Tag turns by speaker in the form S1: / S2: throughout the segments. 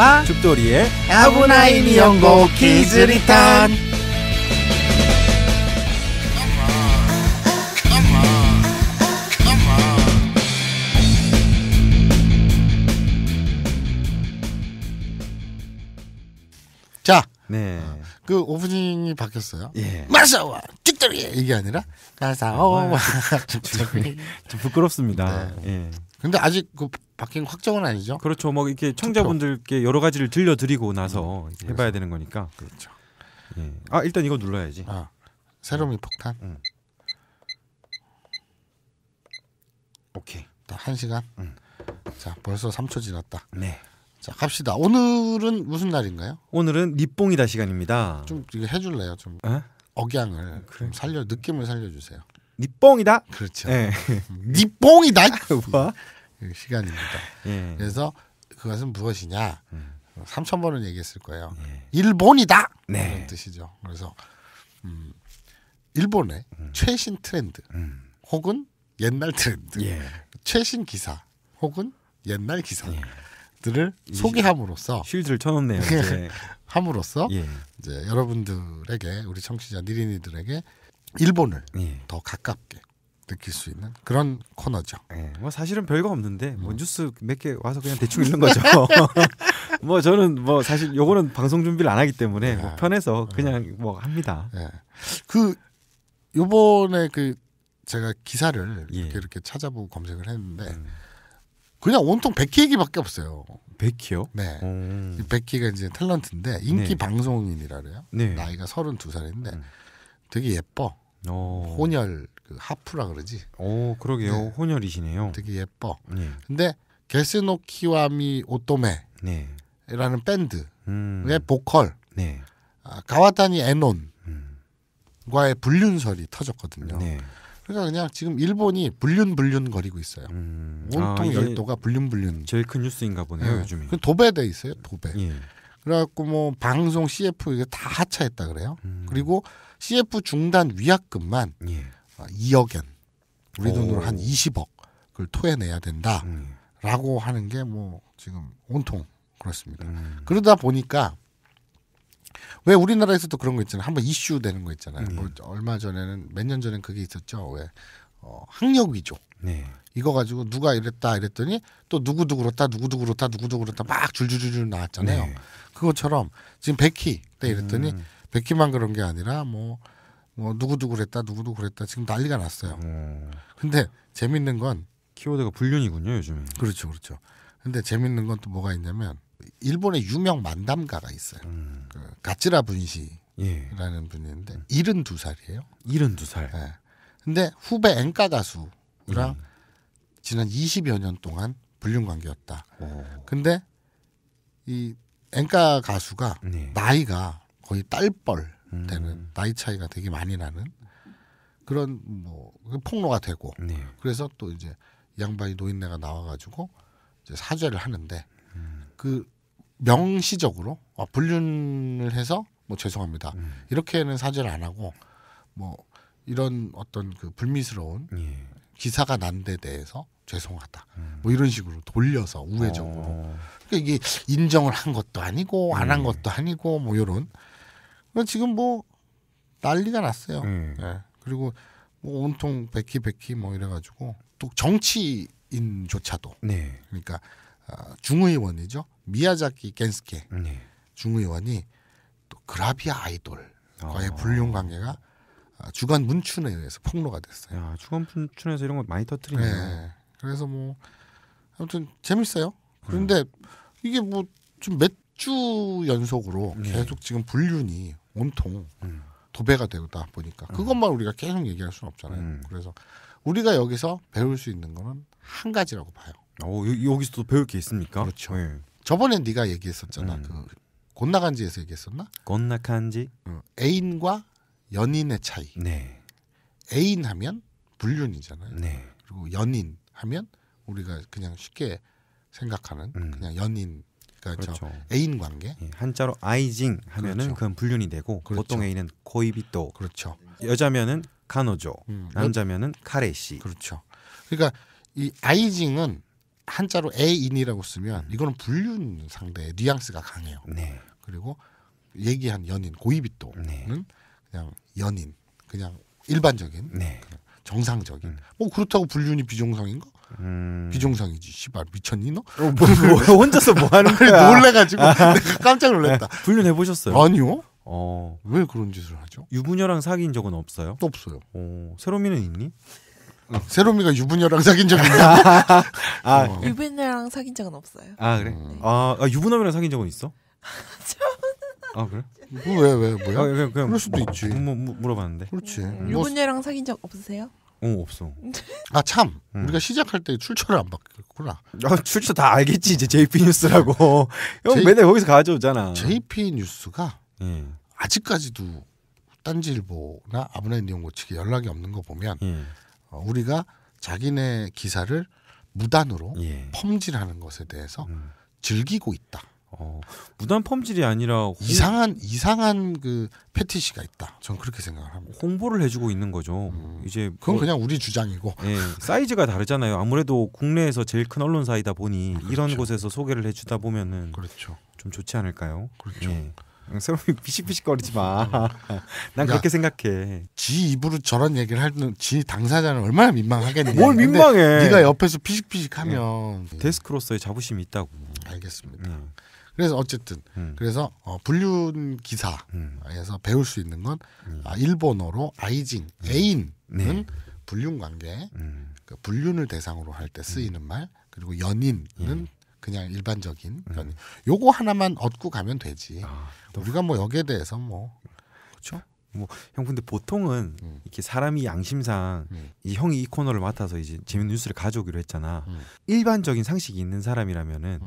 S1: 영 죽돌이의
S2: 아브나이니연고 키즈리탄 자, 네. 그 오프닝이 바뀌었어요. 예. 마사와 죽돌이 이게 아니라 마사오와 아, 죽돌이 좀
S1: 부끄럽습니다. 네. 예. 근데 아직 그 바뀐 확정은 아니죠. 그렇죠. 뭐 이렇게 청자분들께 여러 가지를 들려드리고 나서 음, 해봐야 되는 거니까. 그렇죠. 예. 아 일단 이거 눌러야지. 아, 세로미 음. 폭탄. 음.
S2: 오케이. 한 시간. 음. 자 벌써 3초 지났다. 네. 자 갑시다. 오늘은 무슨 날인가요? 오늘은 니뽕이다 시간입니다. 좀 이거 해줄래요? 좀 에? 억양을 그래. 좀 살려 느낌을 살려주세요. 니뽕이다. 그렇죠. 네. 예. 니뽕이다. 시간입니다. 예. 그래서 그것은 무엇이냐? 음. 삼천 번은 얘기했을 거예요. 예. 일본이다. 네. 그런 뜻이죠. 그래서 음, 일본의 음. 최신 트렌드 음. 혹은 옛날 트렌드, 예. 최신 기사 혹은 옛날 기사들을 예. 소개함으로써 쉴드를 쳐놓네요. 예. 함으로써 예. 이제 여러분들에게 우리 청취자 니린이들에게 일본을 예. 더 가깝게 느낄 수 있는 그런 코너죠.
S1: 네, 뭐 사실은 별거 없는데 뭐 음. 뉴스 몇 개 와서 그냥 대충 읽는 거죠. 뭐 저는 뭐 사실 요거는 방송 준비를 안 하기 때문에 네. 뭐 편해서 예. 그냥 네. 뭐 합니다. 네. 그 요번에 그 제가 기사를 예. 이렇게, 이렇게 찾아보고
S2: 검색을 했는데 음. 그냥 온통 백희 얘기밖에 없어요. 백희요? 네. 오. 백희가 이제 탤런트인데 인기 네. 방송인이라 그래요. 네. 나이가 서른두 살인데 음. 되게 예뻐. 오. 혼혈 그 하프라 그러지. 오, 그러게요. 네. 혼혈이시네요. 되게 예뻐. 네. 근데 게스노키와미 오토메라는 네. 밴드의 음. 보컬 네. 아, 가와타니 에논과의 음. 불륜설이 터졌거든요. 네. 그러니까 그냥 지금 일본이 불륜불륜
S1: 거리고 있어요. 음. 온통 아, 열도가 불륜불륜. 제일 큰 뉴스인가 보네요 네. 요즘에. 그 도배돼 있어요 도배. 예.
S2: 그래갖고 뭐 방송 CF 이게 다 하차했다 그래요. 음. 그리고 CF 중단 위약금만 예. 2억엔 아, 우리 돈으로 한 20억을 토해내야 된다라고 음. 하는 게 뭐 지금 온통 그렇습니다. 음. 그러다 보니까 왜 우리나라에서도 그런 거 있잖아요. 한번 이슈 되는 거 있잖아요. 네. 뭐 얼마 전에는 몇 년 전엔 그게 있었죠. 왜 어, 학력 위조. 네. 이거 가지고 누가 이랬다 이랬더니 또 누구도 그렇다 누구도 그렇다 누구도 그렇다 막 줄줄줄줄 나왔잖아요. 네. 그것처럼 지금 백희 때 이랬더니 음. 백희만 그런 게 아니라 뭐 어, 누구도 그랬다, 누구도 그랬다. 지금 난리가 났어요. 음. 근데 재밌는 건 키워드가 불륜이군요, 요즘에. 그렇죠, 그렇죠. 근데 재밌는 건 또 뭐가 있냐면 일본의 유명 만담가가 있어요. 음. 그 가츠라 분시라는 예. 분인데 음. 72살이에요. 72살. 네. 예. 근데 후배 앵가 가수랑 음. 지난 20여 년 동안 불륜 관계였다. 오. 근데 이 앵가 가수가 네. 나이가 거의 딸뻘 음. 되는 음. 나이 차이가 되게 많이 나는 그런 뭐 폭로가 되고 네. 그래서 또 이제 양반이 노인네가 나와가지고 이제 사죄를 하는데 음. 그 명시적으로 어, 불륜을 해서 뭐 죄송합니다 음. 이렇게는 사죄를 안 하고 뭐 이런 어떤 그 불미스러운 예. 기사가 난 데 대해서 죄송하다 음. 뭐 이런 식으로 돌려서 우회적으로 어. 그러니까 이게 인정을 한 것도 아니고 안한 네. 것도 아니고 뭐 요런 그러니까 지금 뭐 난리가 났어요. 음. 예. 그리고 뭐 온통 백희 백희 뭐 이래가지고 또 정치인조차도 네. 그러니까 어, 중의원이죠 미야자키 겐스케 네. 중의원이 또 그라비아 아이돌과의 아. 불륜 관계가 아, 주간 문춘에 의해서 폭로가 됐어요. 야, 주간 문춘에서 이런 거 많이 터트리네요. 네. 그래서 뭐 아무튼 재밌어요. 그런데 음. 이게 뭐 좀 몇 주 연속으로 네. 계속 지금 불륜이 온통 음. 도배가 되다 보니까 음. 그것만 우리가 계속 얘기할 수는 없잖아요. 음. 그래서 우리가 여기서 배울 수 있는 거는 한 가지라고 봐요. 오, 어, 여기서 도 배울 게 있습니까? 그렇죠. 네. 저번에 네가 얘기했었잖아. 음. 그 곤나간지에서 얘기했었나? 곤나간지. 어, 애인과 연인의 차이. 네. 애인 하면 불륜이잖아요. 네. 그리고 연인 하면 우리가 그냥 쉽게 생각하는 음. 그냥 연인 그러니까 그렇죠. 애인 관계. 예,
S1: 한자로 아이징 하면은 그렇죠. 그건 불륜이 되고 그렇죠. 보통 애인은 고이비또. 그렇죠. 여자면은 카노조, 음. 남자면은 카레시. 그렇죠. 그러니까
S2: 이 아이징은 한자로 애인이라고 쓰면 음. 이거는 불륜 상대 뉘앙스가 강해요. 네. 그리고 얘기한 연인 고이비또는 네. 그냥 연인, 그냥 일반적인, 네. 그냥 정상적인. 음. 뭐 그렇다고 불륜이 비정상인가? 음... 비정상이지. 씨발 미쳤니 너? 어, 뭐, 뭐, 혼자서 뭐 하는 거야? 놀래가지고 내가 깜짝 놀랐다. 아, 훈련해 보셨어요? 아니요.
S1: 어. 왜 그런 짓을 하죠? 유부녀랑 사귄 적은 없어요? 또 없어요. 어. 세로미는 있니? 세로미가 아, 유부녀랑 사귄 적 있나? 아, 어. 유부녀랑 사귄 적은 없어요. 아 그래? 네. 아, 아 유부남이랑 사귄 적은 있어? 아 그래? 왜왜 뭐야? 아, 그냥, 그냥 그럴 수도 뭐, 있지. 뭐, 뭐, 물어봤는데. 그렇지. 음, 유부녀랑 사귄 적 없으세요? 어 없어. 아 참, 음. 우리가
S2: 시작할 때 출처를 안 바꾸구나. 어, 아, 출처 다 알겠지 이제 JP 뉴스라고. 형 J... 맨날 거기서 가져오잖아. JP 뉴스가 음. 아직까지도 딴지일보나 아브나인 연구 측에 연락이 없는 거 보면 음. 어, 우리가 자기네 기사를 무단으로 예. 펌질하는 것에 대해서 음. 즐기고 있다. 어,
S1: 무단 펌질이 아니라 홍... 이상한 이상한 그 패티시가 있다. 전 그렇게 생각을 합니다. 홍보를 해주고 있는 거죠. 음, 이제 그건 뭐, 그냥 우리 주장이고. 네, 사이즈가 다르잖아요. 아무래도 국내에서 제일 큰 언론사이다 보니 아, 그렇죠. 이런 곳에서 소개를 해주다 보면은 그렇죠. 좀 좋지 않을까요? 그렇죠. 네. 서로 비식비식 거리지 마. 난그 그렇게 생각해. 지 입으로 저런 얘기를 하는 지 당사자는 얼마나 민망하겠니? 뭘 민망해? 네가 옆에서 피식피식하면
S2: 네. 데스크로서의 자부심이 있다고. 알겠습니다. 네. 그래서 어쨌든 음. 그래서 어, 불륜 기사에서 음. 배울 수 있는 건 음. 아, 일본어로 아이징 음. 애인은 네. 불륜 관계 음. 그 불륜을 대상으로 할 때 쓰이는 음. 말 그리고 연인은 예. 그냥 일반적인 연인 요거 하나만
S1: 얻고 가면 되지 아, 우리가 뭐 여기에 대해서 뭐 그렇죠 뭐 형 근데 보통은 음. 이렇게 사람이 양심상 음. 이 형이 이 코너를 맡아서 이제 재밌는 뉴스를 가져오기로 했잖아. 음. 일반적인 상식이 있는 사람이라면은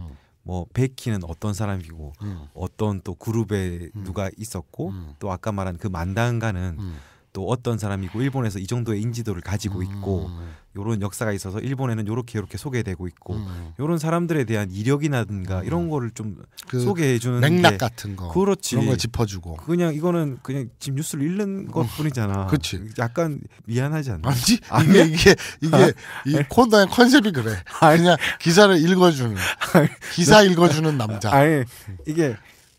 S1: 뭐 베키는 어떤 사람이고 음. 어떤 또 그룹에 음. 누가 있었고 음. 또 아까 말한 그 만당가는 음. 또 어떤 사람이고 일본에서 이 정도의 인지도를 가지고 있고 음. 요런 역사가 있어서 일본에는 요렇게 요렇게 소개되고 있고 음. 요런 사람들에 대한 이력이라든가 음. 이런 거를 좀그 소개해 주는 맥락 같은 거 그렇지 그런 걸 짚어주고 그냥 이거는 그냥 지금 뉴스를 읽는 어. 것뿐이잖아 그렇지 약간 미안하지 않나 아니지 아니 이게 이게 아, 이 코너의 네. 컨셉이 그래
S2: 아니냥 기사를 읽어주는 기사 읽어주는 남자 아니
S1: 이게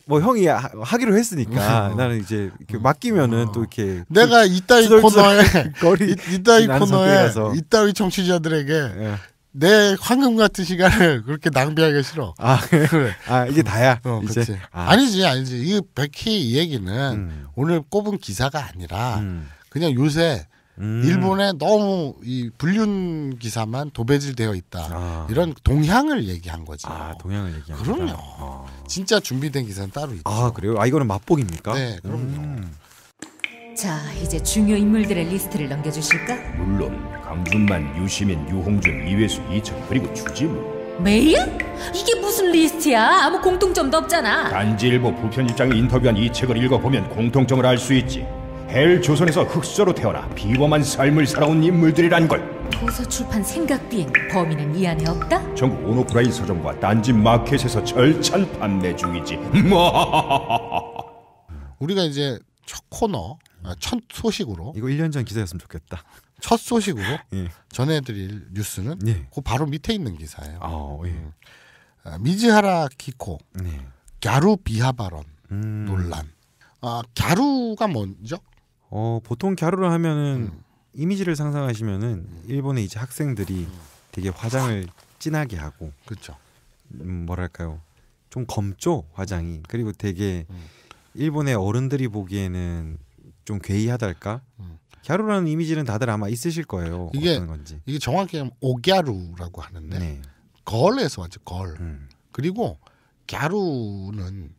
S1: 뭐 형이 하, 기로 했으니까 음. 나는 이제 맡기면은 음. 또 이렇게 내가 그 이따위 코너에 거리 이, 따위 코너에 이따위 청취자들에게 예. 내
S2: 황금 같은 시간을 그렇게 낭비하기 싫어. 아 그래.
S1: 아 이게 어. 다야. 어, 이제 그 아. 니지
S2: 아니지. 이 백희 이 얘기는 음. 오늘 꼽은 기사가 아니라 음. 그냥 요새 음. 일본에 너무 이 불륜 기사만 도배질되어 있다. 아. 이런 동향을 얘기한 거지. 아, 동향을 얘기한 거. 그럼요. 아. 진짜
S1: 준비된 기사는 따로 있죠. 아, 그래요? 아, 이거는 맛보기입니까? 네, 그럼요. 음. 자, 이제 중요 인물들의 리스트를 넘겨주실까? 물론 강준만, 유시민, 유홍준, 이회수, 이천 그리고 주지무. 메일? 이게 무슨 리스트야? 아무 공통점도 없잖아. 단지일부 부편 입장의 인터뷰한 이 책을 읽어보면 공통점을 알 수 있지. 벨 조선에서 흑수저로 태어나 비범한 삶을 살아온 인물들이란 걸. 도서 출판 생각 비행 범인은 이 안에 없다? 전국 온오프라인 서점과 딴지 마켓에서 절찬 판매 중이지. 뭐.
S2: 우리가 이제 첫 코너 아, 첫 소식으로 이거 1년 전 기사였으면 좋겠다. 첫 소식으로 예. 전해드릴 뉴스는 예. 그 바로 밑에 있는 기사예요. 아, 예. 음. 아, 미즈하라 기코 네.
S1: 갸루 비하 발언 음. 논란. 아, 갸루가 뭔죠? 어, 보통 갸루를 하면은 음. 이미지를 상상하시면은 음. 일본의 이제 학생들이 음. 되게 화장을 진하게 하고 그렇죠. 음, 뭐랄까요? 좀 검죠 화장이 그리고 되게 음. 일본의 어른들이 보기에는 좀 괴이하달까 갸루라는 이미지는 다들 아마 있으실 거예요 이게 이게 정확히 하면
S2: 오갸루라고 하는데 네. 걸에서 왔죠 걸 음. 그리고 갸루는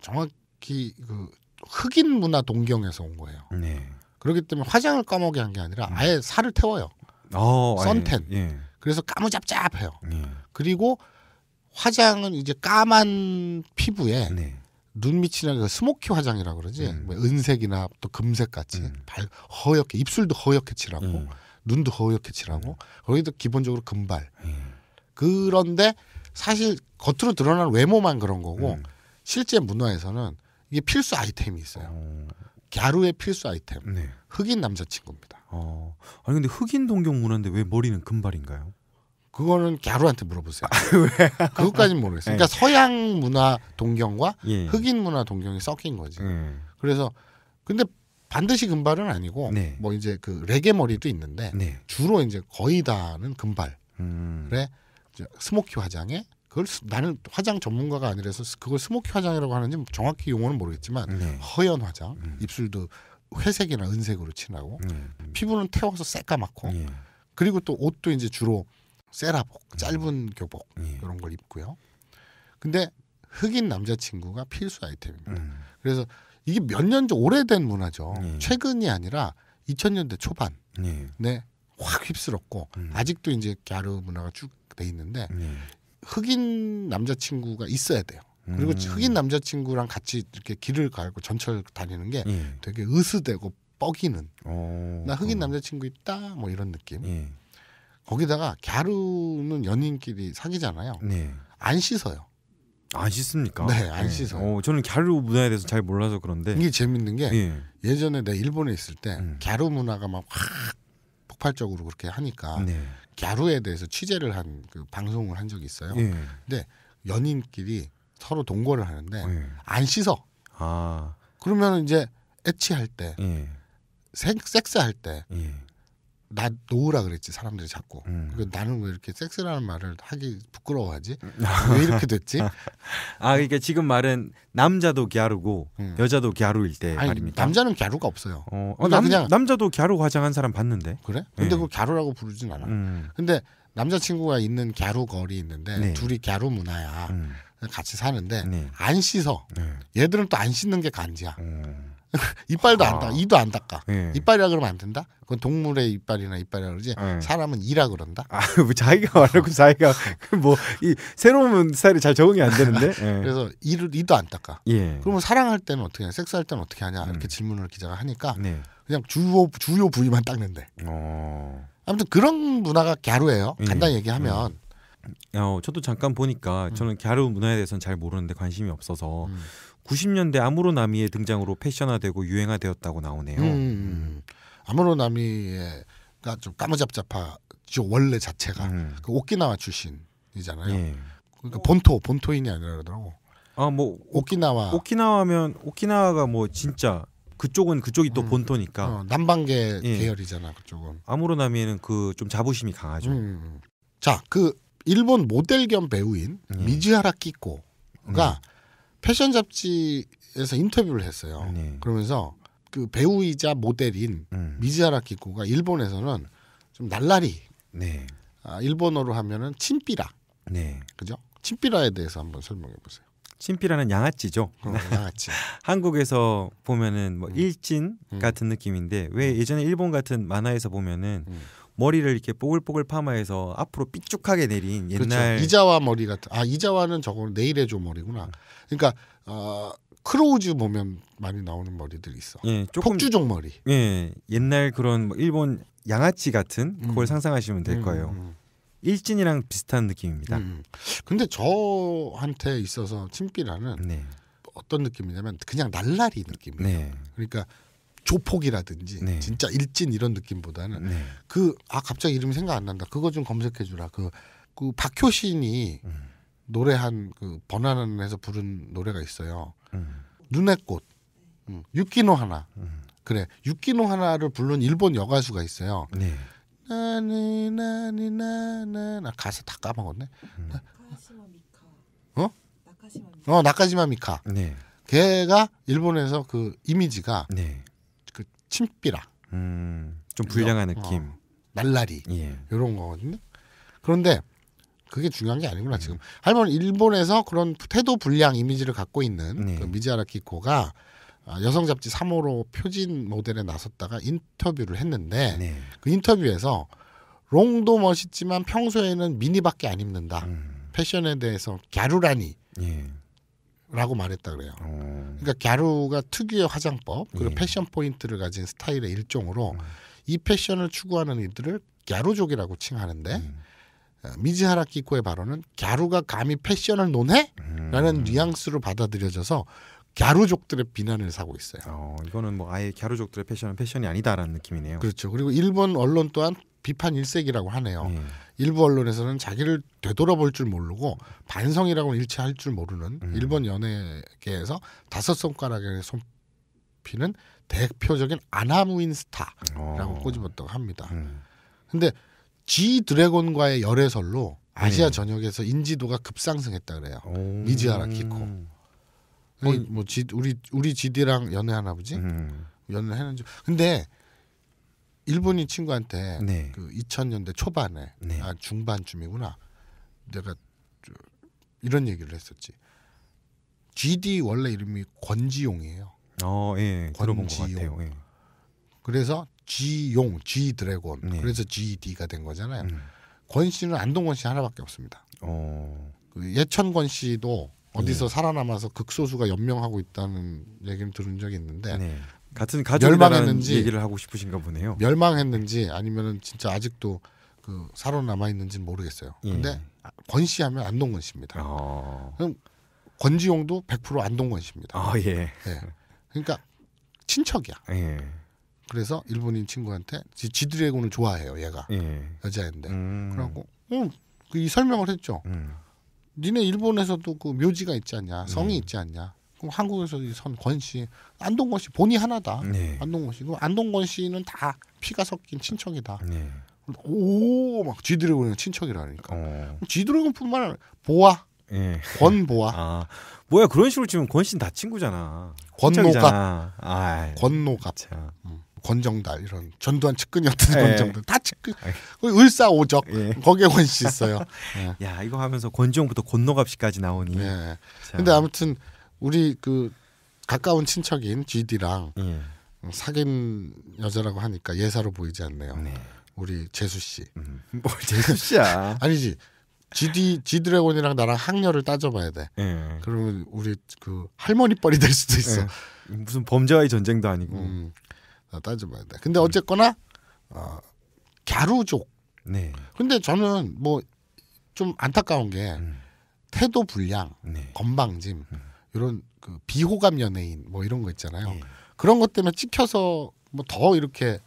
S2: 정확히 그 흑인 문화 동경에서 온 거예요. 네. 그렇기 때문에 화장을 까먹게 한 게 아니라 아예 살을 태워요. 어, 선텐. 예. 그래서 까무잡잡해요. 예. 그리고 화장은 이제 까만 피부에 네. 눈 밑이나 그 스모키 화장이라 그러지 음. 뭐 은색이나 또 금색 같이 음. 발 허옇게 입술도 허옇게 칠하고 음. 눈도 허옇게 칠하고 음. 거기도 기본적으로 금발. 예. 그런데 사실 겉으로 드러난 외모만 그런 거고 음. 실제 문화에서는 이게 필수 아이템이 있어요. 어. 갸루의 필수 아이템. 네. 흑인 남자친구입니다. 어. 아니 근데 흑인 동경 문화인데 왜 머리는 금발인가요? 그거는 갸루한테 물어보세요. 아, 그것까진 모르겠어요. 그러니까 네. 서양 문화 동경과 예. 흑인 문화 동경이 섞인 거지. 예. 그래서 근데 반드시 금발은 아니고 네. 뭐 이제 그 레게 머리도 있는데 네. 주로 이제 거의 다는 금발. 음. 그래 스모키 화장에 그걸 수, 나는 화장 전문가가 아니라서 그걸 스모키 화장이라고 하는지 정확히 용어는 모르겠지만 네. 허연 화장, 음. 입술도 회색이나 은색으로 칠하고 음. 네, 네. 피부는 태워서 새까맣고 예. 네. 그리고 또 옷도 이제 주로 세라복, 음. 짧은 교복 예. 이런 걸 입고요. 근데 흑인 남자친구가 필수 아이템입니다. 음. 그래서 이게 몇 년 전 오래된 문화죠. 예. 최근이 아니라 2000년대 초반 네. 확 휩쓸었고 음. 아직도 이제 갸르 문화가 쭉 돼 있는데 흑인 남자친구가 있어야 돼요. 그리고 음. 흑인 남자친구랑 같이 이렇게 길을 가고 전철 다니는 게 예. 되게 으스대고 뻐기는 오, 어. 나 흑인 어. 남자친구 있다 뭐 이런 느낌 예. 거기다가 갸루는 연인끼리 사귀잖아요 네. 안 씻어요
S1: 안 씻습니까? 네, 안 네. 예. 씻어 어, 저는 갸루 문화에 대해서 잘 몰라서 그런데
S2: 이게 재밌는 게 예. 전에내 일본에 있을 때 음. 갸루 문화가 막확 폭발적으로 그렇게 하니까 네. 갸루에 대해서 취재를 한그 방송을 한 적이 있어요. 네. 근데 연인끼리 서로 동거를 하는데 네. 안 씻어. 아. 그러면 이제 애취할 때, 예. 섹스할 때, 나 놓으라 그랬지 사람들이 자꾸 음. 그리고 나는 왜 이렇게 섹스라는 말을 하기 부끄러워하지 음. 왜 이렇게 됐지
S1: 아 그러니까 지금 말은 남자도 갸루고 음. 여자도 갸루일 때 아니, 말입니다 남자는 갸루가 없어요 어, 어 그러니까 남, 그냥 남자도 갸루 화장한 사람 봤는데 그래 예. 근데 네. 그 갸루라고 부르진 않아 음. 근데
S2: 남자친구가 있는 갸루 거리 있는데 네. 둘이 갸루 문화야 음. 같이 사는데 네. 안 씻어 네. 얘들은 또 안 씻는 게 간지야 음. 이빨도 안 닦아. 아. 이도 안 닦아. 예. 이빨이라 그러면 안 된다. 그건 동물의 이빨이나 이빨이라 그러지. 예. 사람은 이라 그런다. 아,
S1: 뭐 자기가 말하고 자기가 뭐이 새로운 스타일이 잘 적응이 안 되는데. 예. 그래서
S2: 이를 이도 안 닦아. 예. 그러면 사랑할 때는 어떻게 하냐? 섹스할 때는 어떻게 하냐? 이렇게 음. 질문을 기자가 하니까 네. 그냥 주요 주요 부위만 닦는데.
S1: 어...
S2: 아무튼 그런 문화가 갸루예요. 예. 간단히 얘기하면.
S1: 음. 어, 저도 잠깐 보니까 음. 저는 갸루 문화에 대해서는 잘 모르는데 관심이 없어서 음. 90년대 아무로나미의 등장으로 패션화되고 유행화되었다고 나오네요. 음, 음. 아무로나미가 좀 까무잡잡하죠
S2: 원래 자체가 음. 그 오키나와 출신이잖아요. 예. 그러니까 본토 본토인이 아니라 그러더라고. 아뭐
S1: 오키나와 오키나와면 오키나와가 뭐 진짜 그쪽은 그쪽이 또 음. 본토니까 어, 남방계 예.
S2: 계열이잖아 그쪽은
S1: 아무로나미는그 좀 자부심이 강하죠. 음. 음.
S2: 자그 일본 모델 겸 배우인 예. 음. 미즈하라 키코가 패션 잡지에서 인터뷰를 했어요. 네. 그러면서 그 배우이자 모델인 음. 미즈하라 키코가 일본에서는 좀 날라리. 네. 아, 일본어로
S1: 하면은 침삐라. 네. 그죠? 침삐라에 대해서 한번 설명해 보세요. 침피라는 양아치죠. 어, 양아치. 한국에서 보면은 뭐 음. 일진 음. 같은 느낌인데 왜 음. 예전에 일본 같은 만화에서 보면은 음. 머리를 이렇게 뽀글뽀글 파마해서 앞으로 삐쭉하게 내린 그렇죠. 옛날 그렇죠. 이자와 머리 같은 아 이자와는 저거 내일의조 머리구나. 그러니까
S2: 어, 크로우즈 보면 많이 나오는 머리들 있어. 예, 조금,
S1: 폭주족 머리. 예, 옛날 그런 뭐 일본 양아치 같은 그걸 음. 상상하시면 될 음, 거예요. 음, 음, 일진이랑 비슷한 느낌입니다. 음, 음. 근데 저한테 있어서 침비라는 네.
S2: 어떤 느낌이냐면 그냥 날라리 느낌이에요. 네. 그러니까 조폭이라든지 네. 진짜 일진 이런 느낌보다는 네. 그아 갑자기 이름이 생각 안 난다. 그거 좀 검색해 주라. 그, 그 박효신이 음. 노래한 그 번안에서 부른 노래가 있어요. 음. 눈의 꽃. 음. 유키노 하나. 음. 그래. 유키노 하나를 부른 일본 여가수가 있어요. 네. 나니 나니 나나 나 가사 다 까먹었네. 음. 나시마 미카. 어? 나카시마 미카. 어, 나카시마 미카. 네. 걔가 일본에서 그 이미지가 네. 침비라.
S1: 음,
S2: 좀 불량한 느낌. 어, 날라리. 예. 이런 거거든요. 그런데 그게 중요한 게 아니구나 지금. 할머니 일본에서 그런 태도 불량 이미지를 갖고 있는 네. 그 미지아라 키코가 아, 여성 잡지 3호로 표진 모델에 나섰다가 인터뷰를 했는데 네. 그 인터뷰에서 롱도 멋있지만 평소에는 미니밖에 안 입는다. 음. 패션에 대해서 갸루라니 예. 라고 말했다 그래요. 음. 그러니까 갸루가 특유의 화장법 그리고 예. 패션 포인트를 가진 스타일의 일종으로 음. 이 패션을 추구하는 이들을 갸루족이라고 칭하는데 음. 어, 미즈하라 키코의 발언은 갸루가 감히 패션을 논해? 라는 음. 뉘앙스로 받아들여져서 갸루족들의 비난을 사고 있어요. 어, 이거는 뭐 아예 갸루족들의 패션은 패션이 아니다라는 느낌이네요. 그렇죠. 그리고 일본 언론 또한 비판 일색이라고 하네요. 예. 일부 언론에서는 자기를 되돌아볼 줄 모르고 반성이라고 일치할 줄 모르는 음. 일본 연예계에서 다섯 손가락의 손피는 대표적인 아나무인 스타라고 오. 어. 꼬집었다고 합니다. 음. 근데 지 드래곤과의 열애설로 아시아 음. 전역에서 인지도가 급상승했다 그래요. 오. 미지아라 키코. 뭐, 뭐 지, 우리 우리 GD랑 연애하나 보지? 음. 연애하는지. 근데 일본인 친구한테 네. 그 2000년대 초반에 네. 아 중반쯤이구나 내가 이런 얘기를 했었지. GD 원래 이름이 권지용이에요.
S1: 어, 예, 권지용. 들어본 같아요. 예.
S2: 그래서 지용 G 드래곤. 네. 그래서 GD가 된 거잖아요. 음. 권 씨는 안동권 씨 하나밖에 없습니다. 어. 그 예천권 씨도 어디서 예. 살아남아서 극소수가 연명하고 있다는 얘기를 들은 적이 있는데 네. 같은 가족이라는 얘기를 하고 싶으신가 보네요. 멸망했는지 아니면은 진짜 아직도 그 살아남아 있는지는 모르겠어요. 예. 근데 예. 권씨 하면 안동권 씨입니다. 어. 그럼 권지용도 100% 안동권 씨입니다. 아, 예. 예. 그러니까 친척이야. 예. 그래서 일본인 친구한테 지, 지드래곤을 좋아해요. 얘가 예. 여자인데. 음. 그러고 음, 그 이 설명을 했죠. 음. 니네 일본에서도 그 묘지가 있지 않냐, 성이 음. 있지 않냐. 한국에서 선 권씨, 안동권 씨 본이 하나다. 네. 안동권 씨. 그 안동권 씨는 다 피가 섞인 친척이다. 네. 오막 지드래곤의 친척이라니까.
S1: 어. 지드래곤뿐만 보아. 예. 권보아. 아, 뭐야 그런 식으로 치면 권씨는다 친구잖아. 권노갑. 권노갑. 음. 권정달
S2: 이런 전두환 측근이었던 예. 권정달 다 측근.
S1: 을사오적 예. 거기에 권씨 있어요. 예. 야 이거 하면서 권지용부터 권노갑씨까지 나오니. 예. 근데
S2: 아무튼 우리 그 가까운 친척인 GD랑 예. 사귄 여자라고 하니까 예사로 보이지 않네요. 네. 우리 재수 씨. 음. 뭘 재수 씨야? 아니지. GD 지드래곤이랑 나랑 학녀를 따져봐야 돼. 예. 그러면 우리 그 할머니 뻘이 될 수도 예. 있어. 예. 무슨 범죄와의 전쟁도 아니고. 음, 따져봐야 돼. 근데 어쨌거나 어, 갸루족. 네. 근데 저는 뭐 좀 안타까운 게 음. 태도 불량, 네. 건방짐 음. 이런 그 비호감 연예인 뭐 이런 거 있잖아요. 예. 그런 것 때문에 찍혀서 뭐 더 이렇게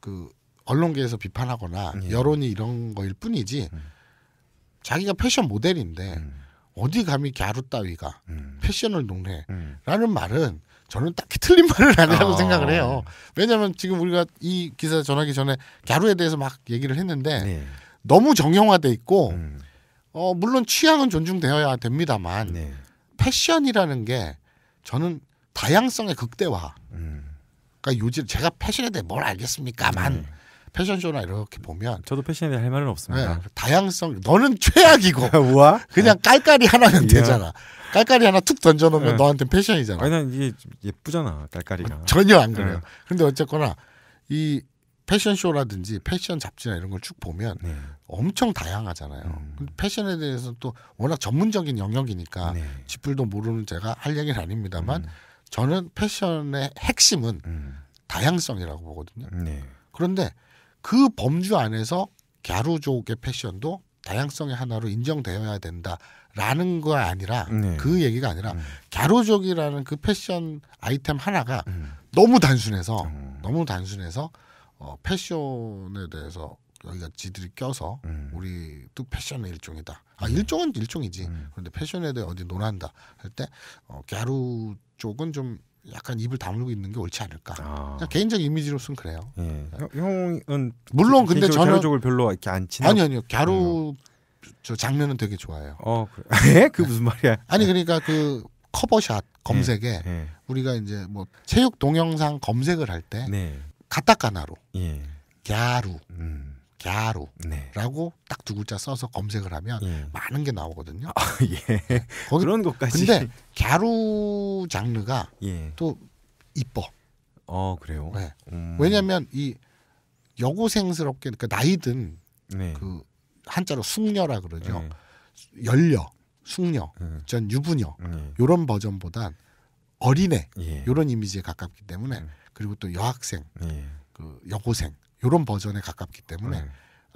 S2: 그 언론계에서 비판하거나 예. 여론이 이런 거일 뿐이지 음. 자기가 패션 모델인데 음. 어디 감히 갸루 따위가 음. 패션을 농래라는 음. 말은 저는 딱히 틀린 말은 아니라고 어. 생각을 해요. 왜냐하면 지금 우리가 이 기사 전하기 전에 갸루에 대해서 막 얘기를 했는데 네. 너무 정형화돼 있고 음. 어, 물론 취향은 존중되어야 됩니다만 네. 패션이라는 게 저는 다양성의 극대화. 음. 그러니까 요즘 제가 패션에 대해 뭘 알겠습니까만 음. 네. 패션쇼나 이렇게 보면 저도 패션에 대해 할 말은 없습니다. 네, 다양성 너는 최악이고 우와? 그냥 네. 깔깔이 하나면 되잖아. 깔깔이 하나 툭 던져놓으면 네. 너한테 패션이잖아.
S1: 아니 난 이게 예쁘잖아 깔깔이가. 전혀 안 그래요. 네.
S2: 근데 어쨌거나 이 패션쇼라든지 패션 잡지나 이런 걸 쭉 보면 네. 엄청 다양하잖아요. 음. 패션에 대해서 또 워낙 전문적인 영역이니까 네. 쥐뿔도 모르는 제가 할 얘기는 아닙니다만 음. 저는 패션의 핵심은 음. 다양성이라고 보거든요. 네. 그런데 그 범주 안에서 갸루족의 패션도 다양성의 하나로 인정되어야 된다라는 거 아니라 네. 그 얘기가 아니라 음. 갸루족이라는 그 패션 아이템 하나가 음. 너무 단순해서 음. 너무 단순해서 어, 패션에 대해서 여기가 지들이 껴서 음. 우리또 패션의 일종이다. 아 음. 일종은 일종이지. 음. 그런데 패션에 대해 어디 논한다 할 때 어, 갸루 쪽은 좀 약간 입을 다물고 있는 게 옳지 않을까. 아. 개인적 인 이미지로서는 그래요. 예. 네. 형은 물론 근데 저는 쪽을 별로 이렇게 안친 아니 아니요. 갸루 음. 저 장면은 되게 좋아해요. 어, 그래. 그 무슨 말이야? 아니 그러니까 그 커버샷 검색에 예. 예. 우리가 이제 뭐 체육 동영상 검색을 할때 네. 가타카나로 예. 갸루 음. 야루라고 네. 딱두 글자 써서 검색을 하면 예. 많은 게 나오거든요. 아,
S1: 예.
S2: 거기, 그런 것까지. 근데 야루 장르가 예. 또 이뻐.
S1: 어 그래요. 네. 음.
S2: 왜냐하면 이 여고생스럽게 그러니까 나이든 네. 그 한자로 숙녀라 그러죠. 네. 연려, 숙녀, 네. 전 유부녀 네. 요런 버전보단 어린애 예. 요런 이미지에 가깝기 때문에 네. 그리고 또 여학생, 그 여고생 요런 버전에 가깝기 때문에 음.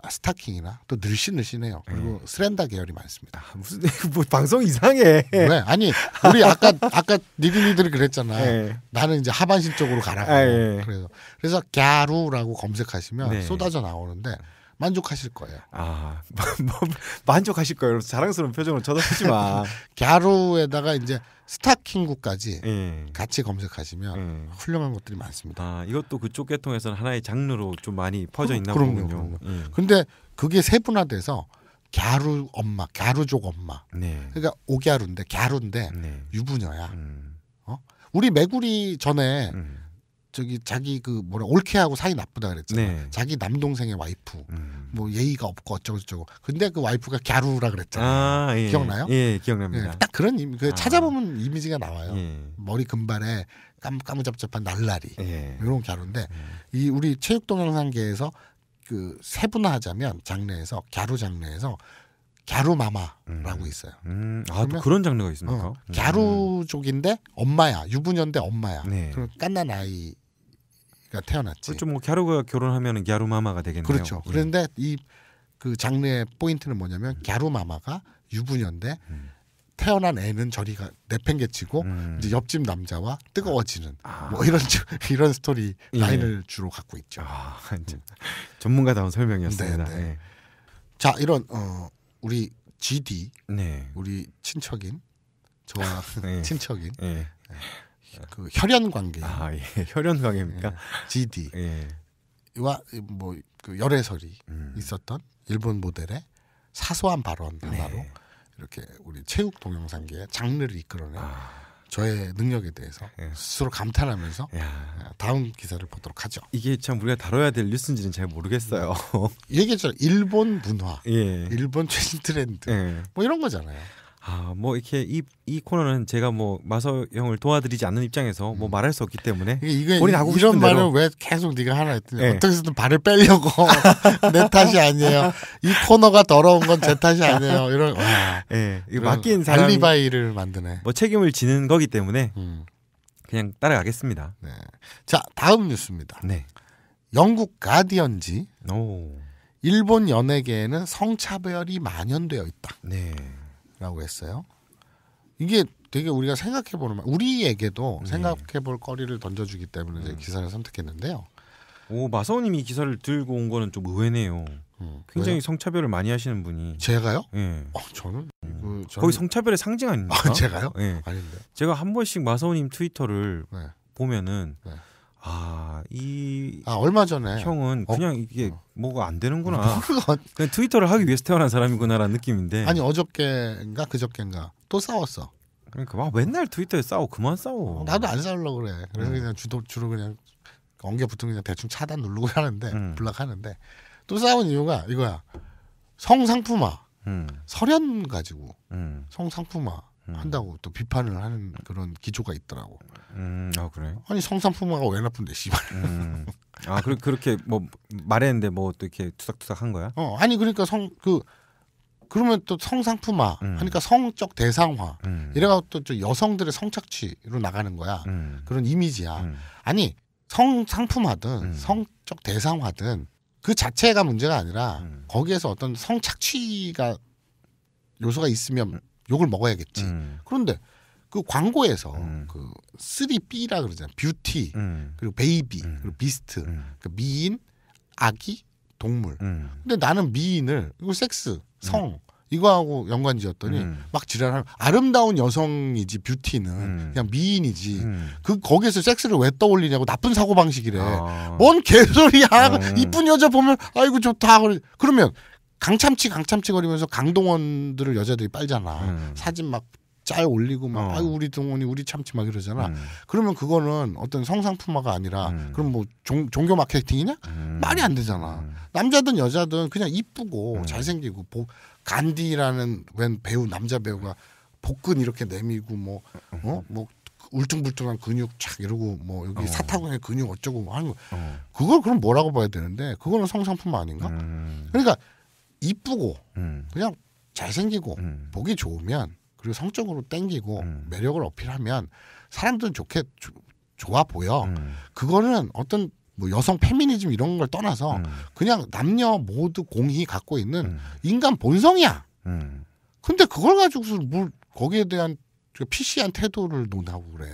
S2: 스타킹이나 또 늘씬늘씬해요. 그리고 네. 스렌다 계열이 많습니다. 아, 무슨 뭐 방송 이상해. 왜? 네, 아니 우리 아까 아까 니들이들이 그랬잖아. 네. 나는 이제 하반신 쪽으로 가라고. 아, 네. 그래서 그래서 갸루라고 검색하시면 네. 쏟아져 나오는데 만족하실 거예요.
S1: 아
S2: 뭐, 뭐, 만족하실 거예요. 자랑스러운 표정을 쳐다보지 마. 갸루에다가 이제 스타킹구까지 예. 같이 검색하시면 예.
S1: 훌륭한 것들이 많습니다. 아 이것도 그쪽 계통에서는 하나의 장르로 좀 많이 퍼져 어, 있나 그럼, 보군요. 그럼요. 예.
S2: 근데 그게 세분화돼서 갸루 엄마, 갸루족 엄마. 네. 그러니까 오갸루인데 갸루인데 네. 유부녀야. 음. 어? 우리 메구리 전에 음. 저기 자기 그 뭐라 올케하고 사이 나쁘다 그랬잖아. 네. 자기 남동생의 와이프 음. 뭐 예의가 없고 어쩌고 저쩌고. 근데 그 와이프가 갸루라
S1: 그랬잖아. 아, 예. 기억나요? 예, 기억납니다. 예, 딱 그런 이미 그 아.
S2: 찾아보면 이미지가 나와요. 예. 머리 금발에 깜 까무잡잡한 날라리 예. 이런 갸루인데 예. 이 우리 체육 동영상계에서 그 세분화하자면 장르에서 갸루 장르에서 갸루마마라고 음. 있어요. 음. 아, 또 그런 장르가 있습니까? 어, 갸루 음. 쪽인데 엄마야. 유부녀인데 엄마야. 네. 그 깐난 아이 그러니까 태어났지. 그죠뭐 갸루가 결혼하면 갸루마마가 되겠네요. 그렇죠. 예. 그런데 이 그 장르의 포인트는 뭐냐면 갸루마마가 유부녀인데 음. 태어난 애는 저리가 내팽개치고 음. 이제 옆집 남자와 뜨거워지는 아. 뭐 이런 이런 스토리 예. 라인을 예. 주로 갖고 있죠. 아, 전문가다운 설명이었습니다. 네, 네. 예. 자 이런 어 우리 GD 네. 우리 친척인 저와 친척인 네. 예. 그 혈연 관계. 아, 예. 혈연 관계입니까? GD. 예. 예. 와, 뭐, 그 열애설이 음. 있었던 일본 모델의 사소한 발언 네. 하나로 이렇게 우리 체육 동영상계의 장르를 이끌어낸 아. 저의 능력에 대해서 예. 스스로 감탄하면서 야. 예, 다음 기사를 보도록 하죠. 이게 참 우리가
S1: 다뤄야 될 뉴스인지는 잘 모르겠어요. 음. 얘기했잖아요. 일본 문화, 예. 일본 최신 트렌드 뭐 이런 거잖아요. 아, 뭐 이렇게 이, 이 코너는 제가 뭐 마서 형을 도와드리지 않는 입장에서 뭐 음. 말할 수 없기 때문에 이게 본인 하고 말을 왜 계속 네가 하나 했더니 네. 예. 어떻게 해서든 발을 빼려고 내 탓이 아니에요.
S2: 이 코너가 더러운 건 제 탓이 아니에요. 이런 예. 네, 맡긴 사람 알리바이를 만드네.
S1: 뭐 책임을 지는 거기 때문에 음. 그냥 따라가겠습니다. 네. 자, 다음 뉴스입니다. 네.
S2: 영국 가디언지 오. 일본 연예계에는 성차별이 만연되어 있다. 네. 라고 했어요. 이게 되게 우리가 생각해 보는
S1: 우리에게도 네. 생각해 볼 거리를 던져주기 때문에 음. 기사를 선택했는데요. 오마사님이 기사를 들고 온 거는 좀 의외네요. 음, 굉장히 왜요? 성차별을 많이 하시는 분이 제가요? 예. 어, 저는, 그, 저는... 거의 성차별의 상징 아닙니까? 아, 제가요? 예. 아닌데. 제가 한 번씩 마사님 트위터를 네. 보면은 네. 아, 이. 아, 얼마 전에. 형은 어. 그냥 어, 이게 어. 뭐가 안 되는구나. 그냥 트위터를 하기 위해서 태어난 사람이구나라는 느낌인데. 아니,
S2: 어저께인가 그저께인가 또 싸웠어. 그러니까, 와, 맨날 트위터에 싸워. 그만 싸워. 나도 안 싸우려고 그래. 그래서 응. 그냥 주도, 주로 그냥 엉겨 붙으면 그냥 대충 차단 누르고 하는데, 응. 음. 블락하는데. 또 싸운 이유가 이거야. 성상품화. 응. 음. 서련 가지고. 음. 성상품화. 음. 한다고 또 비판을 하는 그런
S1: 기조가 있더라고. 음, 아 그래요? 아니
S2: 성산품화가
S1: 왜 나쁜데 씨발. 음. 아그렇 그렇게 뭐 말했는데 뭐 또 이렇게 투닥투닥 한 거야?
S2: 어 아니 그러니까 성 그 그러면 또 성상품화 음. 하니까 성적 대상화 음. 이래가 또 여성들의 성착취로 나가는 거야. 음. 그런 이미지야. 음. 아니 성상품화든 성적 대상화든 그 자체가 문제가 아니라 거기에서 어떤 성착취가 요소가 있으면 욕을 먹어야겠지. 음. 그런데 그 광고에서 음. 그 3B라 그러잖아요. 뷰티, 음. 그리고 베이비, 음. 그리고 비스트, 그 미인, 아기, 동물. 음. 근데 나는 미인을 이거 섹스, 성 이거하고 연관지었더니 막 지랄하면 아름다운 여성이지 뷰티는 그냥 미인이지. 그 거기에서 섹스를 왜 떠올리냐고 나쁜 사고 방식이래. 어. 아. 뭔 개소리야. 어. 이쁜 여자 보면 아이고 좋다. 그러면 강참치 강참치 거리면서 강동원들을 여자들이 빨잖아. 음. 사진 막짤 올리고 막 어. 아유 우리 동원이 우리 참치 막 이러잖아. 음. 그러면 그거는 어떤 성상품화가 아니라 음. 그럼 뭐 종, 종교 마케팅이냐? 음. 말이 안 되잖아. 음. 남자든 여자든 그냥 이쁘고 음. 잘생기고 보, 간디라는 웬 배우 남자 배우가 복근 이렇게 내미고 뭐 어? 뭐 울퉁불퉁한 근육 착 이러고 뭐 여기 어. 사타구니 근육 어쩌고 뭐 하는 거. 어. 그걸 그럼 뭐라고 봐야 되는데 그거는 성상품 화 아닌가? 음. 그러니까 이쁘고 음. 그냥 잘생기고 음. 보기 좋으면 그리고 성적으로 땡기고 음. 매력을 어필하면 사람들은 좋게 조, 좋아 보여. 음. 그거는 어떤 뭐 여성 페미니즘 이런 걸 떠나서 음. 그냥 남녀 모두 공히 갖고 있는 음. 인간 본성이야. 근데 그걸 가지고서 뭘 거기에 대한 그 피 c 한 태도를 논하고 그래.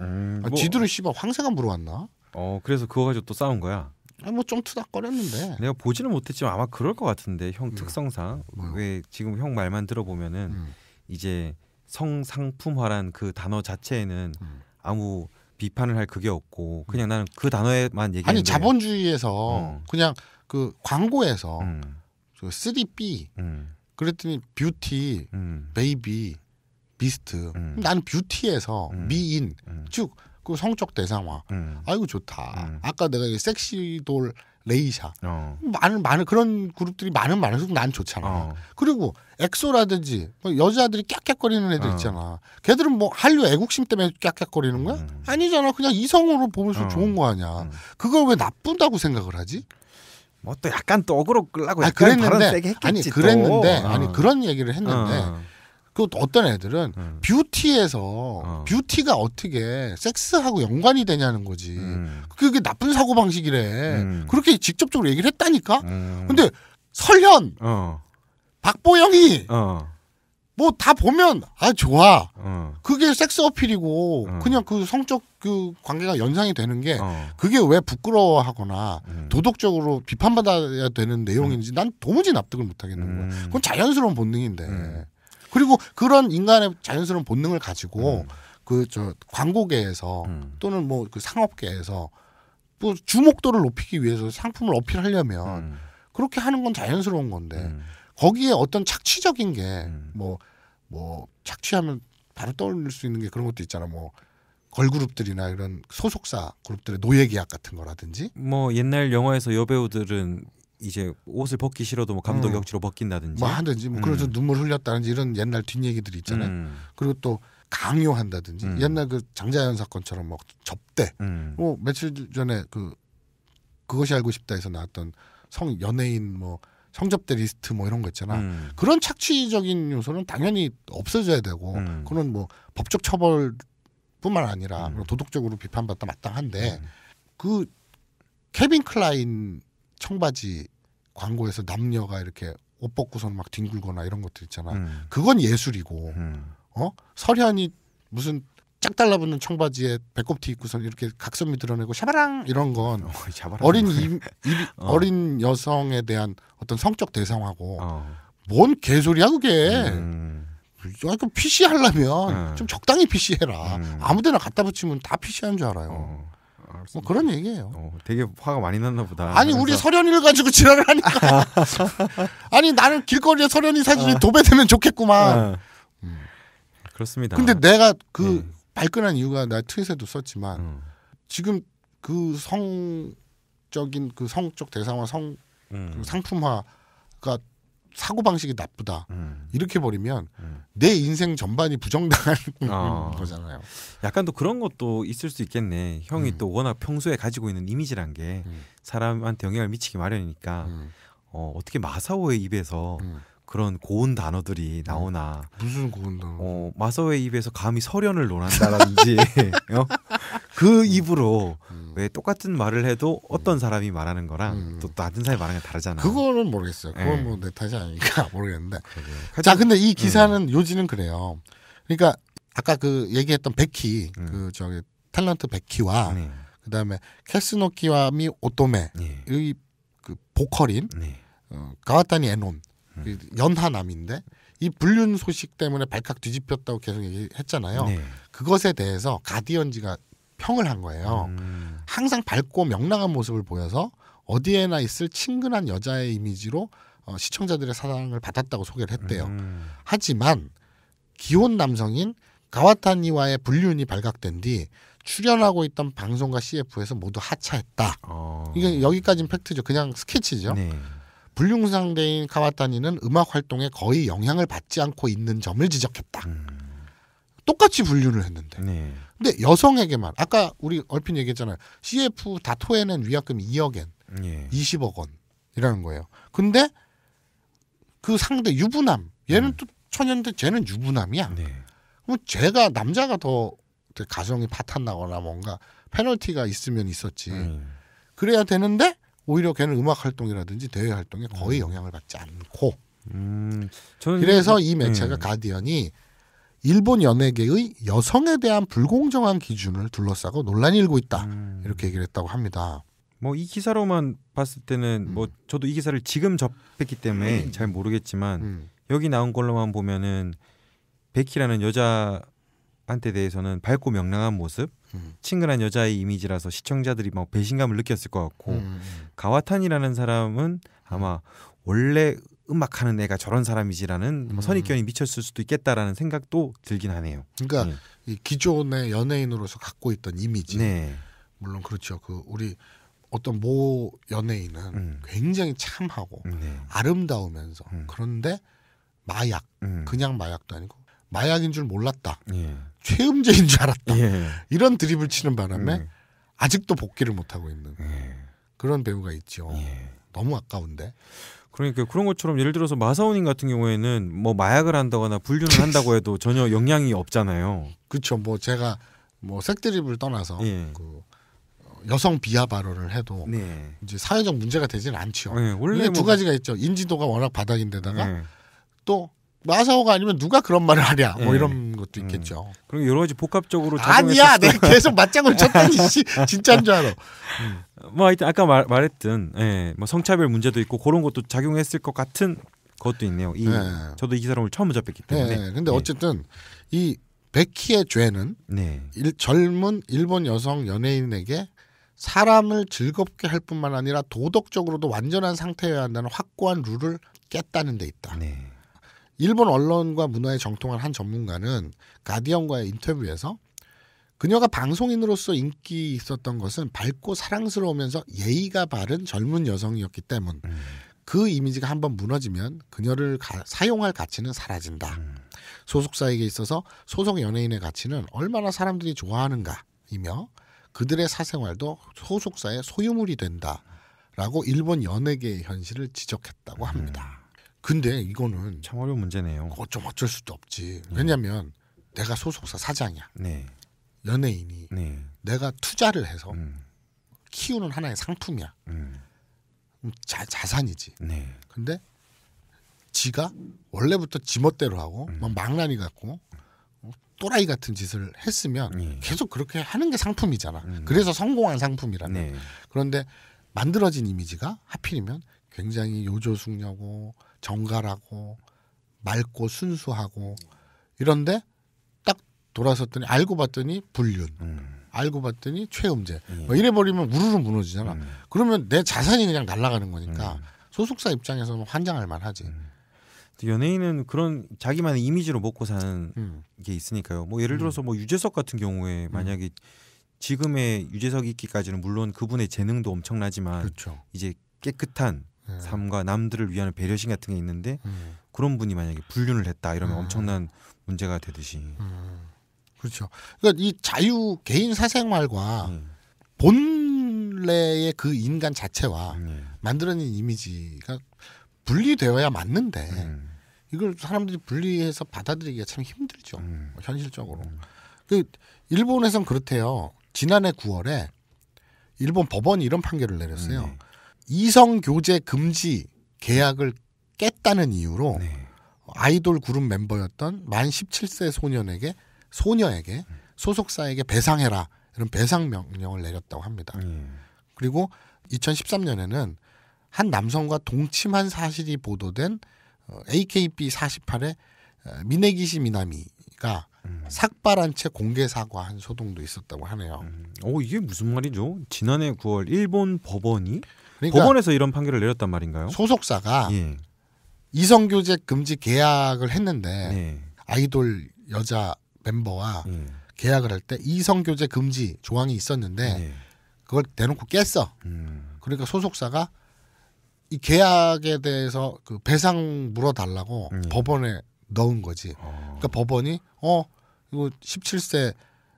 S1: 음, 아, 뭐. 아, 지들은 씨발 황새가 물어왔나? 어, 그래서 그거 가지고 또 싸운 거야.
S2: 뭐좀 투닥거렸는데.
S1: 내가 보지는 못했지만 아마 그럴 것 같은데 형 음. 특성상 음. 왜 지금 형 말만 들어보면은 음. 이제 성상품화란 그 단어 자체에는 음. 아무 비판을 할 그게 없고 그냥 나는 그 단어에만 얘기. 아니 자본주의에서 어. 그냥 그 광고에서 음. 그 3B 음. 그랬더니
S2: 뷰티, 베이비, 비스트 나는 뷰티에서 미인 즉그 성적 대상화. 음. 아이고 좋다. 음. 아까 내가 섹시돌 레이샤. 어. 많은 많은 그런 그룹들이 많은 많은난 좋잖아. 어. 그리고 엑소라든지 뭐 여자들이 깍깍거리는 애들 어. 있잖아. 걔들은 뭐 한류 애국심 때문에 깍깍거리는 거야? 음. 아니잖아. 그냥 이성으로 보면서 어. 좋은 거 아니야. 음. 그걸 왜나쁜다고 생각을
S1: 하지? 뭐 또 약간 또억울로 끌라고 약간 아니, 그랬는데, 세게 했겠지 아니 그랬는데 또. 아니 어. 그런
S2: 얘기를 했는데 어. 그 어떤 애들은 음. 뷰티에서 어. 뷰티가 어떻게 섹스하고 연관이 되냐는 거지. 음. 그게 나쁜 사고 방식이래. 음. 그렇게 직접적으로 얘기를 했다니까. 음. 근데 설현, 어. 박보영이 어. 뭐다 보면 아 좋아. 어. 그게 섹스 어필이고 어. 그냥 그 성적 그 관계가 연상이 되는 게 어. 그게 왜 부끄러워하거나 음. 도덕적으로 비판받아야 되는 내용인지 음. 난 도무지 납득을 못 하겠는 거야. 그건 자연스러운 본능인데. 그리고 그런 인간의 자연스러운 본능을 가지고 음. 그저 광고계에서 음. 또는 뭐 그 상업계에서 뭐 주목도를 높이기 위해서 상품을 어필하려면 음. 그렇게 하는 건 자연스러운 건데 음. 거기에 어떤 착취적인 게 뭐뭐 음. 뭐 착취하면 바로 떠올릴 수 있는 게 그런 것도 있잖아 뭐 걸그룹들이나 이런 소속사 그룹들의 노예 계약
S1: 같은 거라든지 뭐 옛날 영화에서 여배우들은 이제 옷을 벗기 싫어도 뭐 감독이 음. 억지로 벗긴다든지 뭐 하든지 뭐 음. 그래서
S2: 눈물 흘렸다든지 이런 옛날 뒷얘기들이 있잖아요. 음. 그리고 또 강요한다든지 음. 옛날 그 장자연 사건처럼 막 뭐 접대. 음. 뭐 며칠 전에 그 그것이 알고 싶다에서 나왔던 성 연예인 뭐 성접대 리스트 뭐 이런 거 있잖아. 음. 그런 착취적인 요소는 당연히 없어져야 되고 그거는 뭐 법적 처벌뿐만 아니라 도덕적으로 비판받다 마땅한데 그 케빈 클라인 청바지 광고에서 남녀가 이렇게 옷 벗고서 막 뒹굴거나 이런 것들 있잖아. 음. 그건 예술이고, 음. 어? 설현이 무슨 짝 달라붙는 청바지에 배꼽티 입고선 이렇게 각선미 드러내고 샤바랑 이런 건 어, 어린 입, 뭐. 입 어. 린 여성에 대한 어떤 성적 대상하고 어. 뭔 개소리야 그게. 음. 그 PC 하려면 음. 좀 적당히 PC해라. 음. 아무데나 갖다 붙이면 다 p c 하는 줄 알아요. 어. 뭐 그런 얘기예요. 어, 되게 화가 많이 났나 보다. 아니 그래서... 우리 서련이를 가지고 지랄을 하니까. 아니 나는 길거리에 서련이 사진이 어. 도배되면 좋겠구만. 어.
S1: 음. 그렇습니다. 근데
S2: 내가 그 음. 발끈한 이유가 나 트윗에도 썼지만 음. 지금 그 성적인 그 성적 대상화 성그 음. 상품화가 사고 방식이 나쁘다 음.
S1: 이렇게 버리면 음. 내 인생 전반이 부정당한 어. 음, 거잖아요. 약간 또 그런 것도 있을 수 있겠네. 형이 음. 또 워낙 평소에 가지고 있는 이미지란 게 음. 사람한테 영향을 미치기 마련이니까 음. 어, 어떻게 마사오의 입에서 음. 그런 고운 단어들이 음. 나오나 무슨 고운 단어? 어, 마서의 입에서 감히 설현을 논한다든지 어? 그 음. 입으로 음. 왜 똑같은 말을 해도 어떤 음. 사람이 말하는 거랑 음. 또 다른 사람이 말하는 게 다르잖아. 그거는 모르겠어요. 그건 예. 뭐내 탓이 아니니까 모르겠는데.
S2: 그러 자, 근데 이 기사는 음. 요지는 그래요. 그러니까 아까 그 얘기했던 베키 그 저기 탤런트 베키와 네. 그다음에 캐스노키와미 오토메의 네. 그 보컬인 네. 어, 가와타니 에논 음. 연하남인데 이 불륜 소식 때문에 발칵 뒤집혔다고 계속 얘기했잖아요. 네. 그것에 대해서 가디언지가 평을 한 거예요. 음. 항상 밝고 명랑한 모습을 보여서 어디에나 있을 친근한 여자의 이미지로 어, 시청자들의 사랑을 받았다고 소개를 했대요. 음. 하지만 기혼 남성인 가와타니와의 불륜이 발각된 뒤 출연하고 있던 방송과 CF에서 모두 하차했다. 어. 이게 여기까지는 팩트죠. 그냥 스케치죠. 네. 불륜상대인 카와타니는 음악 활동에 거의 영향을 받지 않고 있는 점을 지적했다. 음. 똑같이 불륜을 했는데. 네. 근데 여성에게만 아까 우리 얼핏 얘기했잖아요. CF 다토에는 위약금 2억엔, 네. 예. 20억 원이라는 거예요. 근데 그 상대 유부남 얘는 음. 또천연대 쟤는 유부남이야. 네. 그럼 쟤가 남자가 더 가정이 파탄 나거나 뭔가 페널티가 있으면 있었지. 음. 그래야 되는데 오히려 걔는 음악 활동이라든지 대외 활동에 거의 음. 영향을 받지 않고 음, 그래서 이 매체가 음. 가디언이 일본 연예계의 여성에 대한 불공정한
S1: 기준을 둘러싸고 논란이 일고 있다 음. 이렇게 얘기를 했다고 합니다. 뭐 이 기사로만 봤을 때는 뭐 음. 저도 이 기사를 지금 접했기 때문에 음. 잘 모르겠지만 여기 나온 걸로만 보면은 베키라는 여자한테 대해서는 밝고 명랑한 모습 친근한 여자의 이미지라서 시청자들이 막 배신감을 느꼈을 것 같고 음. 음, 음. 가와탄이라는 사람은 아마 원래 음악하는 애가 저런 사람이지라는 뭐 음. 선입견이 미쳤을 수도 있겠다라는 생각도 들긴 하네요. 그러니까 네. 기존의 연예인으로서 갖고 있던 이미지, 네. 물론 그렇죠. 그 우리 어떤 모
S2: 연예인은 음. 굉장히 참하고 음, 네. 아름다우면서 음. 그런데 마약, 그냥 마약도 아니고 마약인 줄 몰랐다. 예. 최음재인 줄 알았다. 예. 이런 드립을 치는 바람에 음. 아직도 복귀를 못하고 있는 예. 그런 배우가 있죠. 예. 너무 아까운데.
S1: 그러니까 그런 것처럼 예를 들어서 마사오닝 같은 경우에는 뭐 마약을 한다거나 불륜을 한다고 해도 전혀 영향이 없잖아요. 그렇죠. 뭐 제가 뭐 색드립을 떠나서 예. 그 어, 여성 비하 발언을 해도 네. 이제 사회적
S2: 문제가 되지는 않죠. 예, 원래 두 뭐... 가지가 있죠. 인지도가 워낙 바닥인데다가 예. 또 마사오가 뭐 아니면 누가 그런 말을 하냐 뭐 예.
S1: 이런 것도 음. 있겠죠. 음. 그럼 여러 가지 복합적으로
S2: 아니야, 내가 계속 맞장구 쳤다니 진짜인 줄 알아.
S1: 음. 뭐 하여튼 아까 말, 말했던 예, 뭐 성차별 문제도 있고 그런 것도 작용했을 것 같은 것도 있네요. 이 네. 저도 이 사람을 처음 잡혔기 때문에. 네, 네. 근데 예. 어쨌든 네. 이 베키의 죄는 네. 일,
S2: 젊은 일본 여성 연예인에게 사람을 즐겁게 할 뿐만 아니라 도덕적으로도 완전한 상태여야 한다는 확고한 룰을 깼다는 데 있다. 네. 일본 언론과 문화에 정통한 한 전문가는 가디언과의 인터뷰에서 그녀가 방송인으로서 인기 있었던 것은 밝고 사랑스러우면서 예의가 바른 젊은 여성이었기 때문 음. 그 이미지가 한번 무너지면 그녀를 가, 사용할 가치는 사라진다. 음. 소속사에게 있어서 소속 연예인의 가치는 얼마나 사람들이 좋아하는가이며 그들의 사생활도 소속사의 소유물이 된다라고 일본 연예계의 현실을 지적했다고 합니다. 음. 근데 이거는 참 어려운 문제네요. 어쩜 어쩔 수도 없지. 네. 왜냐하면 내가 소속사 사장이야. 네. 연예인이 네. 내가 투자를 해서 음. 키우는 하나의 상품이야. 음. 자, 자산이지. 네. 근데 지가 원래부터 지멋대로 하고 음. 막 망나니 같고 또라이 같은 짓을 했으면 네. 계속 그렇게 하는 게 상품이잖아. 음. 그래서 성공한 상품이라는. 네. 그런데 만들어진 이미지가 하필이면 굉장히 요조숙녀고 정갈하고 맑고 순수하고 이런데 딱 돌아섰더니 알고 봤더니 불륜. 음. 알고 봤더니 최음제. 음. 예. 뭐 이래 버리면 우르르 무너지잖아. 음. 그러면 내 자산이 그냥
S1: 날아가는 거니까
S2: 음. 소속사 입장에서는 환장할 만하지. 음.
S1: 연예인은 그런 자기만의 이미지로 먹고 사는 음. 게 있으니까요. 뭐 예를 들어서 뭐 유재석 같은 경우에 만약에 지금의 유재석 이 있기까지는 물론 그분의 재능도 엄청나지만 그렇죠. 이제 깨끗한 네. 삶과 남들을 위한 배려심 같은 게 있는데 음. 그런 분이 만약에 불륜을 했다 이러면 음. 엄청난 문제가 되듯이 음. 그렇죠. 그러니까 이 자유
S2: 개인 사생활과 네. 본래의 그 인간 자체와 네. 만들어낸 이미지가 분리되어야 맞는데 음. 이걸 사람들이 분리해서 받아들이기가 참 힘들죠 음. 현실적으로. 음. 그 일본에선 그렇대요. 지난해 9월에 일본 법원이 이런 판결을 내렸어요. 이성 교제 금지 계약을 깼다는 이유로 네. 아이돌 그룹 멤버였던 만 17세 소년에게 소녀에게 소속사에게 배상해라 이런 배상 명령을 내렸다고 합니다. 음. 그리고 2013년에는 한 남성과 동침한 사실이 보도된 AKB 48의 미네기시 미나미가 음. 삭발한 채 공개 사과한 소동도
S1: 있었다고 하네요. 음. 오 이게 무슨 말이죠? 지난해 9월 일본 법원이 그러니까 법원에서 이런 판결을 내렸단 말인가요? 소속사가 예. 이성교제 금지 계약을
S2: 했는데 예. 아이돌 여자 멤버와 예. 계약을 할 때 이성교제 금지 조항이 있었는데 예. 그걸 대놓고 깼어. 음. 그러니까 소속사가 이 계약에 대해서 그 배상 물어달라고 음. 법원에 넣은 거지. 어. 그러니까 법원이 어 이거 17세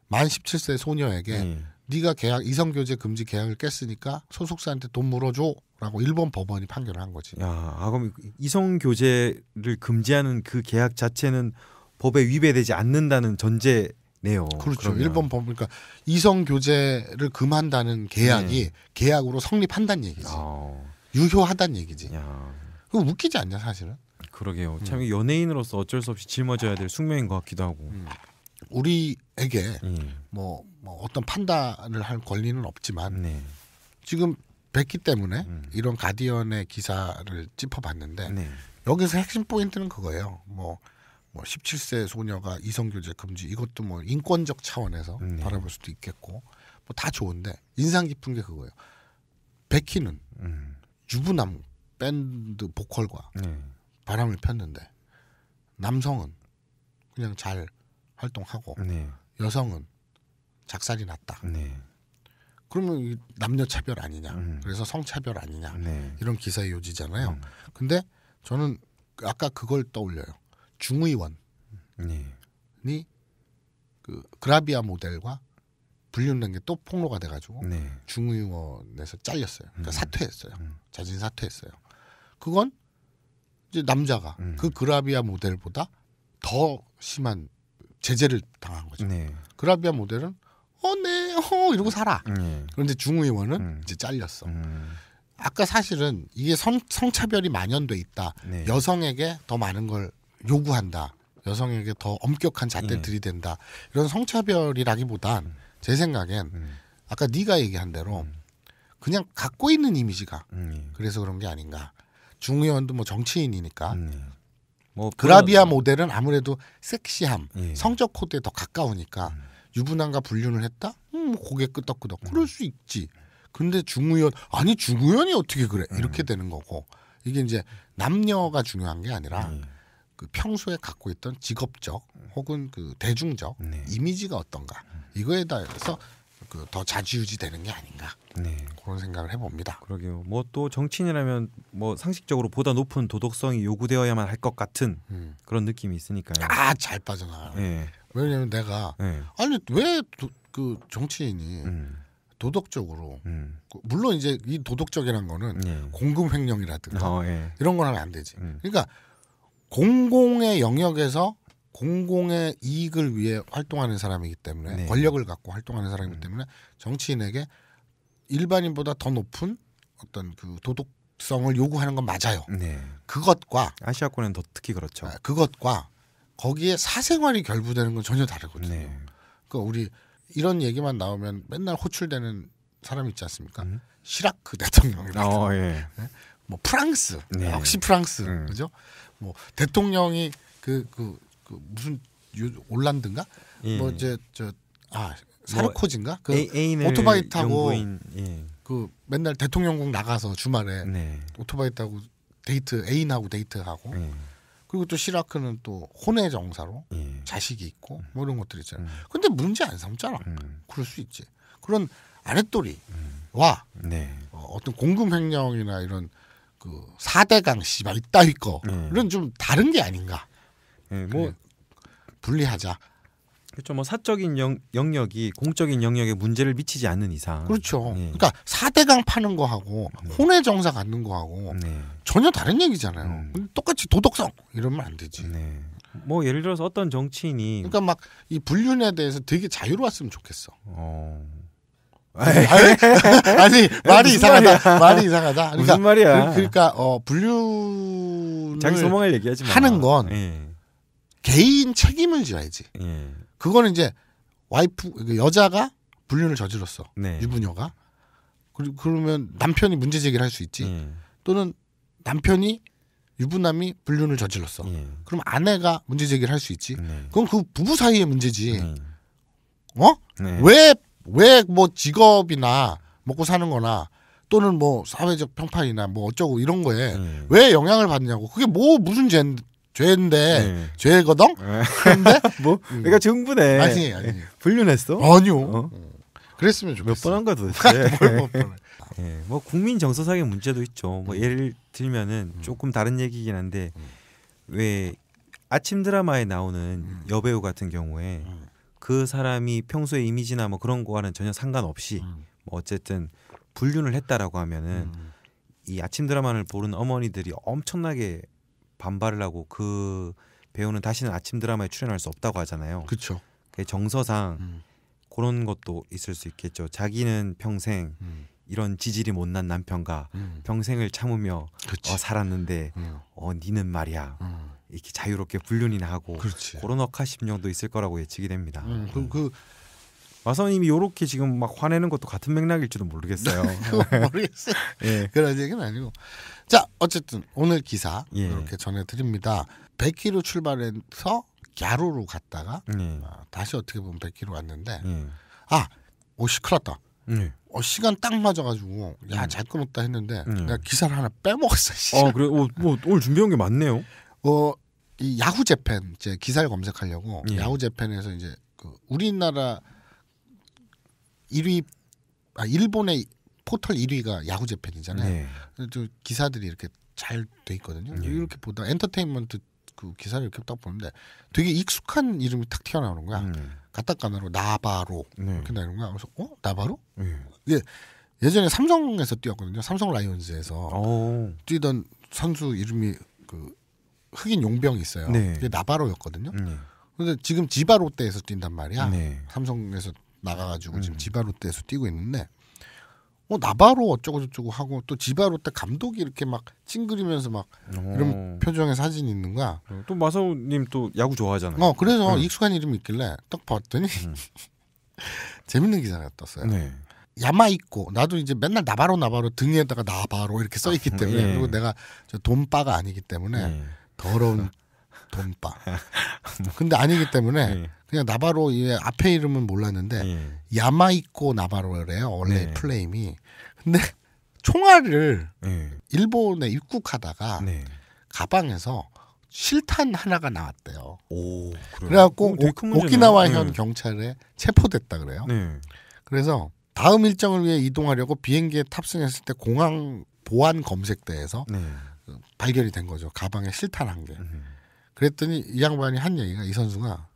S2: 만 17세 소녀에게 예. 네가 계약 이성 교제 금지 계약을 깼으니까 소속사한테 돈 물어줘라고
S1: 일본 법원이 판결을 한 거지. 야, 아 그럼 이성 교제를 금지하는 그 계약 자체는 법에 위배되지 않는다는 전제네요. 그렇죠. 그러면. 일본 법 그러니까 이성 교제를 금한다는 계약이 네. 계약으로 성립한다는 얘기지. 아. 유효하다는 얘기지. 야.
S2: 그 웃기지 않냐 사실은?
S1: 그러게요. 음. 참 연예인으로서 어쩔 수 없이 짊어져야 될 숙명인 것 같기도 하고. 음. 우리에게 음. 뭐,
S2: 뭐 어떤 판단을 할 권리는 없지만 네. 지금 뵙기 때문에 음. 이런 가디언의 기사를 짚어봤는데 네. 여기서 핵심 포인트는 그거예요. 뭐, 뭐 17세 소녀가 이성교제 금지 이것도 뭐 인권적 차원에서 네. 바라볼 수도 있겠고 뭐다 좋은데 인상 깊은 게 그거예요. 베키는 음. 유부남 밴드 보컬과 네. 바람을 폈는데 남성은 그냥 잘 활동하고 네. 여성은 작살이 났다. 네. 그러면 남녀 차별 아니냐? 음. 그래서 성차별 아니냐? 네. 이런 기사의 요지잖아요. 음. 근데 저는 아까 그걸 떠올려요. 중의원이 네. 그 그라비아 모델과 불륜된 게 또 폭로가 돼가지고 네. 중의원에서 잘렸어요. 그러니까 음. 사퇴했어요. 음. 자진 사퇴했어요. 그건 이제 남자가 음. 그 그라비아 모델보다 더 심한 제재를 당한 거죠. 네. 그라비아 모델은 어네 어 이러고 살아. 네. 그런데 중의원은 음. 이제 잘렸어. 음. 아까 사실은 이게 성, 성차별이 만연돼 있다. 네. 여성에게 더 많은 걸 요구한다. 여성에게 더 엄격한 잣대들이된다 네. 이런 성차별이라기보단 음. 제 생각엔 음. 아까 네가 얘기한 대로 음. 그냥 갖고 있는 이미지가 음. 그래서 그런 게 아닌가. 중의원도 뭐 정치인이니까 뭐 그라비아 그런... 음. 모델은 아무래도 섹시함, 예. 성적 코드에 더 가까우니까 음. 유부남과 불륜을 했다? 음, 뭐 고개 끄덕끄덕. 음. 그럴 수 있지. 근데 중우연 아니 중우연이 어떻게 그래? 음. 이렇게 되는 거고 이게 이제 남녀가 중요한 게 아니라 네. 그 평소에 갖고 있던 직업적 음. 혹은 그 대중적 네. 이미지가 어떤가 이거에 대해서
S1: 그더 자지우지 되는 게 아닌가 네. 그런 생각을 해봅니다. 그러게요. 뭐 또 정치인이라면 뭐 상식적으로 보다 높은 도덕성이 요구되어야만 할 것 같은 음. 그런 느낌이 있으니까요. 아잘 빠져나요. 네. 예. 왜냐면 내가 네. 아니 왜 그
S2: 정치인이 음. 도덕적으로 음. 그 물론 이제 이 도덕적이란 거는 네. 예. 공금 횡령이라든가 어, 네. 이런 거 하면 안 되지. 음. 그러니까 공공의 영역에서 공공의 이익을 위해 활동하는 사람이기 때문에 네. 권력을 갖고 활동하는 사람이기 음. 때문에 정치인에게 일반인보다 더 높은 어떤 그 도덕성을 요구하는 건 맞아요. 네. 그것과 아시아권은 더 특히 그렇죠. 아, 그것과 거기에 사생활이 결부되는 건 전혀 다르거든요. 네. 그러니까 우리 이런 얘기만 나오면 맨날 호출되는 사람 있지 않습니까? 음? 시라크
S1: 대통령이라 어,
S2: 예. 네? 뭐 프랑스 역시 네. 아, 프랑스 음. 그죠? 뭐 대통령이 그그 그, 그그 무슨 유, 올란드인가? 예. 뭐 이제 저아 뭐 사르코진가뭐그 A, 오토바이 타고 연구인, 예. 그 맨날 대통령궁 나가서 주말에 네. 오토바이 타고 데이트 애인하고 데이트하고 예. 그리고 또 시라크는 또 혼의 정사로 예. 자식이 있고 음. 뭐 이런 것들 있잖아요. 음. 근데 문제 안 삼잖아. 음. 그럴 수 있지. 그런 아랫돌이와 음. 네. 어, 어떤 공금 횡령이나 이런 그사대강 씨발 이따위 거 예. 이런 좀 다른 게 아닌가.
S1: 예, 뭐 분리하자. 그렇죠. 뭐 사적인 영, 역이 공적인 영역에 문제를 미치지 않는 이상. 그렇죠. 예. 그러니까 사대강 파는 거하고 네.
S2: 혼외 정사 갖는 거하고 네. 전혀 다른 얘기잖아요. 음. 똑같이 도덕성 이러면 안 되지. 네.
S1: 뭐 예를 들어서 어떤 정치인이 그러니까 막이 불륜에 대해서 되게 자유로웠으면 좋겠어. 어. 아니, 말이 이상하다. 말이 이상하다. 그러니까, 무슨 말이야? 그, 그러니까
S2: 어 불륜
S1: 자기 소망을 얘기하지
S2: 마. 하는 건 예. 개인 책임을 져야지 예. 그거는 이제 와이프 그 여자가 불륜을 저질렀어. 네. 유부녀가. 그리고 그러면 남편이 문제 제기를 할 수 있지. 예. 또는 남편이 유부남이 불륜을 저질렀어. 예. 그럼 아내가 문제 제기를 할 수 있지. 네. 그건 그 부부 사이의 문제지. 네. 어? 네. 왜왜 뭐 직업이나 먹고 사는 거나 또는 뭐 사회적 평판이나 뭐 어쩌고 이런 거에 네. 왜 영향을 받냐고. 그게 뭐 무슨 죄, 죄인데 네.
S1: 죄거든. 네. 근데 뭐 음. 그러니까 정부네. 아니 아니 불륜했어? 아니요. 어? 음. 그랬으면 좋겠어. 몇 번 한가 도 됐어. 뭘몇 번. 예, 뭐 국민 정서상의 문제도 있죠. 뭐 음. 예를 들면은 조금 다른 얘기긴 한데 음. 왜 아침 드라마에 나오는 음. 여배우 같은 경우에 그 사람이 평소의 이미지나 뭐 그런 거와는 전혀 상관없이 뭐 어쨌든 불륜을 했다라고 하면은 이 아침 드라마를 보는 어머니들이 엄청나게 반발을 하고 그 배우는 다시는 아침 드라마에 출연할 수 없다고 하잖아요. 그렇죠. 정서상 음. 그런 것도 있을 수 있겠죠. 자기는 평생 음. 이런 지질이 못난 남편과 음. 평생을 참으며 어, 살았는데 음. 어 니는 말이야 음. 이렇게 자유롭게 불륜이나 하고 그렇지. 그런 억하심령도 있을 거라고 예측이 됩니다. 음, 그럼 그 마선님이 요렇게 지금 막 화내는 것도 같은 맥락일지도 모르겠어요. 네. 모르겠어요. 예. 그런 얘기는
S2: 아니고. 자, 어쨌든 오늘 기사 예. 이렇게 전해드립니다. 100km 출발해서 야로로 갔다가 예. 어, 다시 어떻게 보면 100km 왔는데 예. 아, 오 시클났다. 예. 어, 시간 딱 맞아가지고 야잘 예. 끊었다 했는데 예. 내가 기사를 하나 빼먹었어. 아, 그래, 어, 뭐 오늘 준비한 게 많네요. 어, 이 야후 재팬 이제 기사를 검색하려고 야후 재팬에서 이제 그 우리나라 1위 아 일본의 포털 1위가 야구 재팬이잖아요. 네. 기사들이 이렇게 잘 돼 있거든요. 네. 이렇게 보다 엔터테인먼트 그 기사를 이렇게 딱 보는데 되게 익숙한 이름이 탁 튀어나오는 거야. 네. 가타카나로 나바로 네. 이렇게 나오는 거야. 그래서 어 나바로? 네. 이 예. 예전에 삼성에서 뛰었거든요. 삼성 라이온즈에서 오. 뛰던 선수 이름이 그 흑인 용병이 있어요. 네. 그게 나바로였거든요. 네. 근데 지금 지바로때에서 뛴단 말이야. 네. 삼성에서 나가가지고 음. 지금 지바로테에서 뛰고 있는데 어 나바로 어쩌고 저쩌고 하고 또 지바로테 감독이 이렇게 막 찡그리면서 막 오. 이런 어. 표정의 사진 이 있는 거야. 어, 또 마사오님 또 야구 좋아하잖아요. 어 그래서 네. 익숙한 이름이 있길래 딱 봤더니 음. 재밌는 기사가 떴어요. 네. 야마 있고 나도 이제 맨날 나바로 나바로 등에다가 나바로 이렇게 써 있기 아, 때문에 아, 예. 그리고 내가 저 돈바가 아니기 때문에 예. 더러운 돈바. 근데 아니기 때문에 네. 그냥 나바로 이 앞에 이름은 몰랐는데 네. 야마이코 나바로래요. 원래 네. 플레임이. 근데 총알을 예. 일본에 입국하다가 네. 가방에서 실탄 하나가 나왔대요. 오, 그래갖고 오, 키나와현 경찰에 체포됐다 그래요. 네. 그래서 다음 일정을 위해 이동하려고 비행기에 탑승했을 때 공항 보안 검색대에서 네. 발견이 된 거죠. 가방에 실탄 한 개. 음. 그랬더니 이 양반이 한 얘기가 이 선수가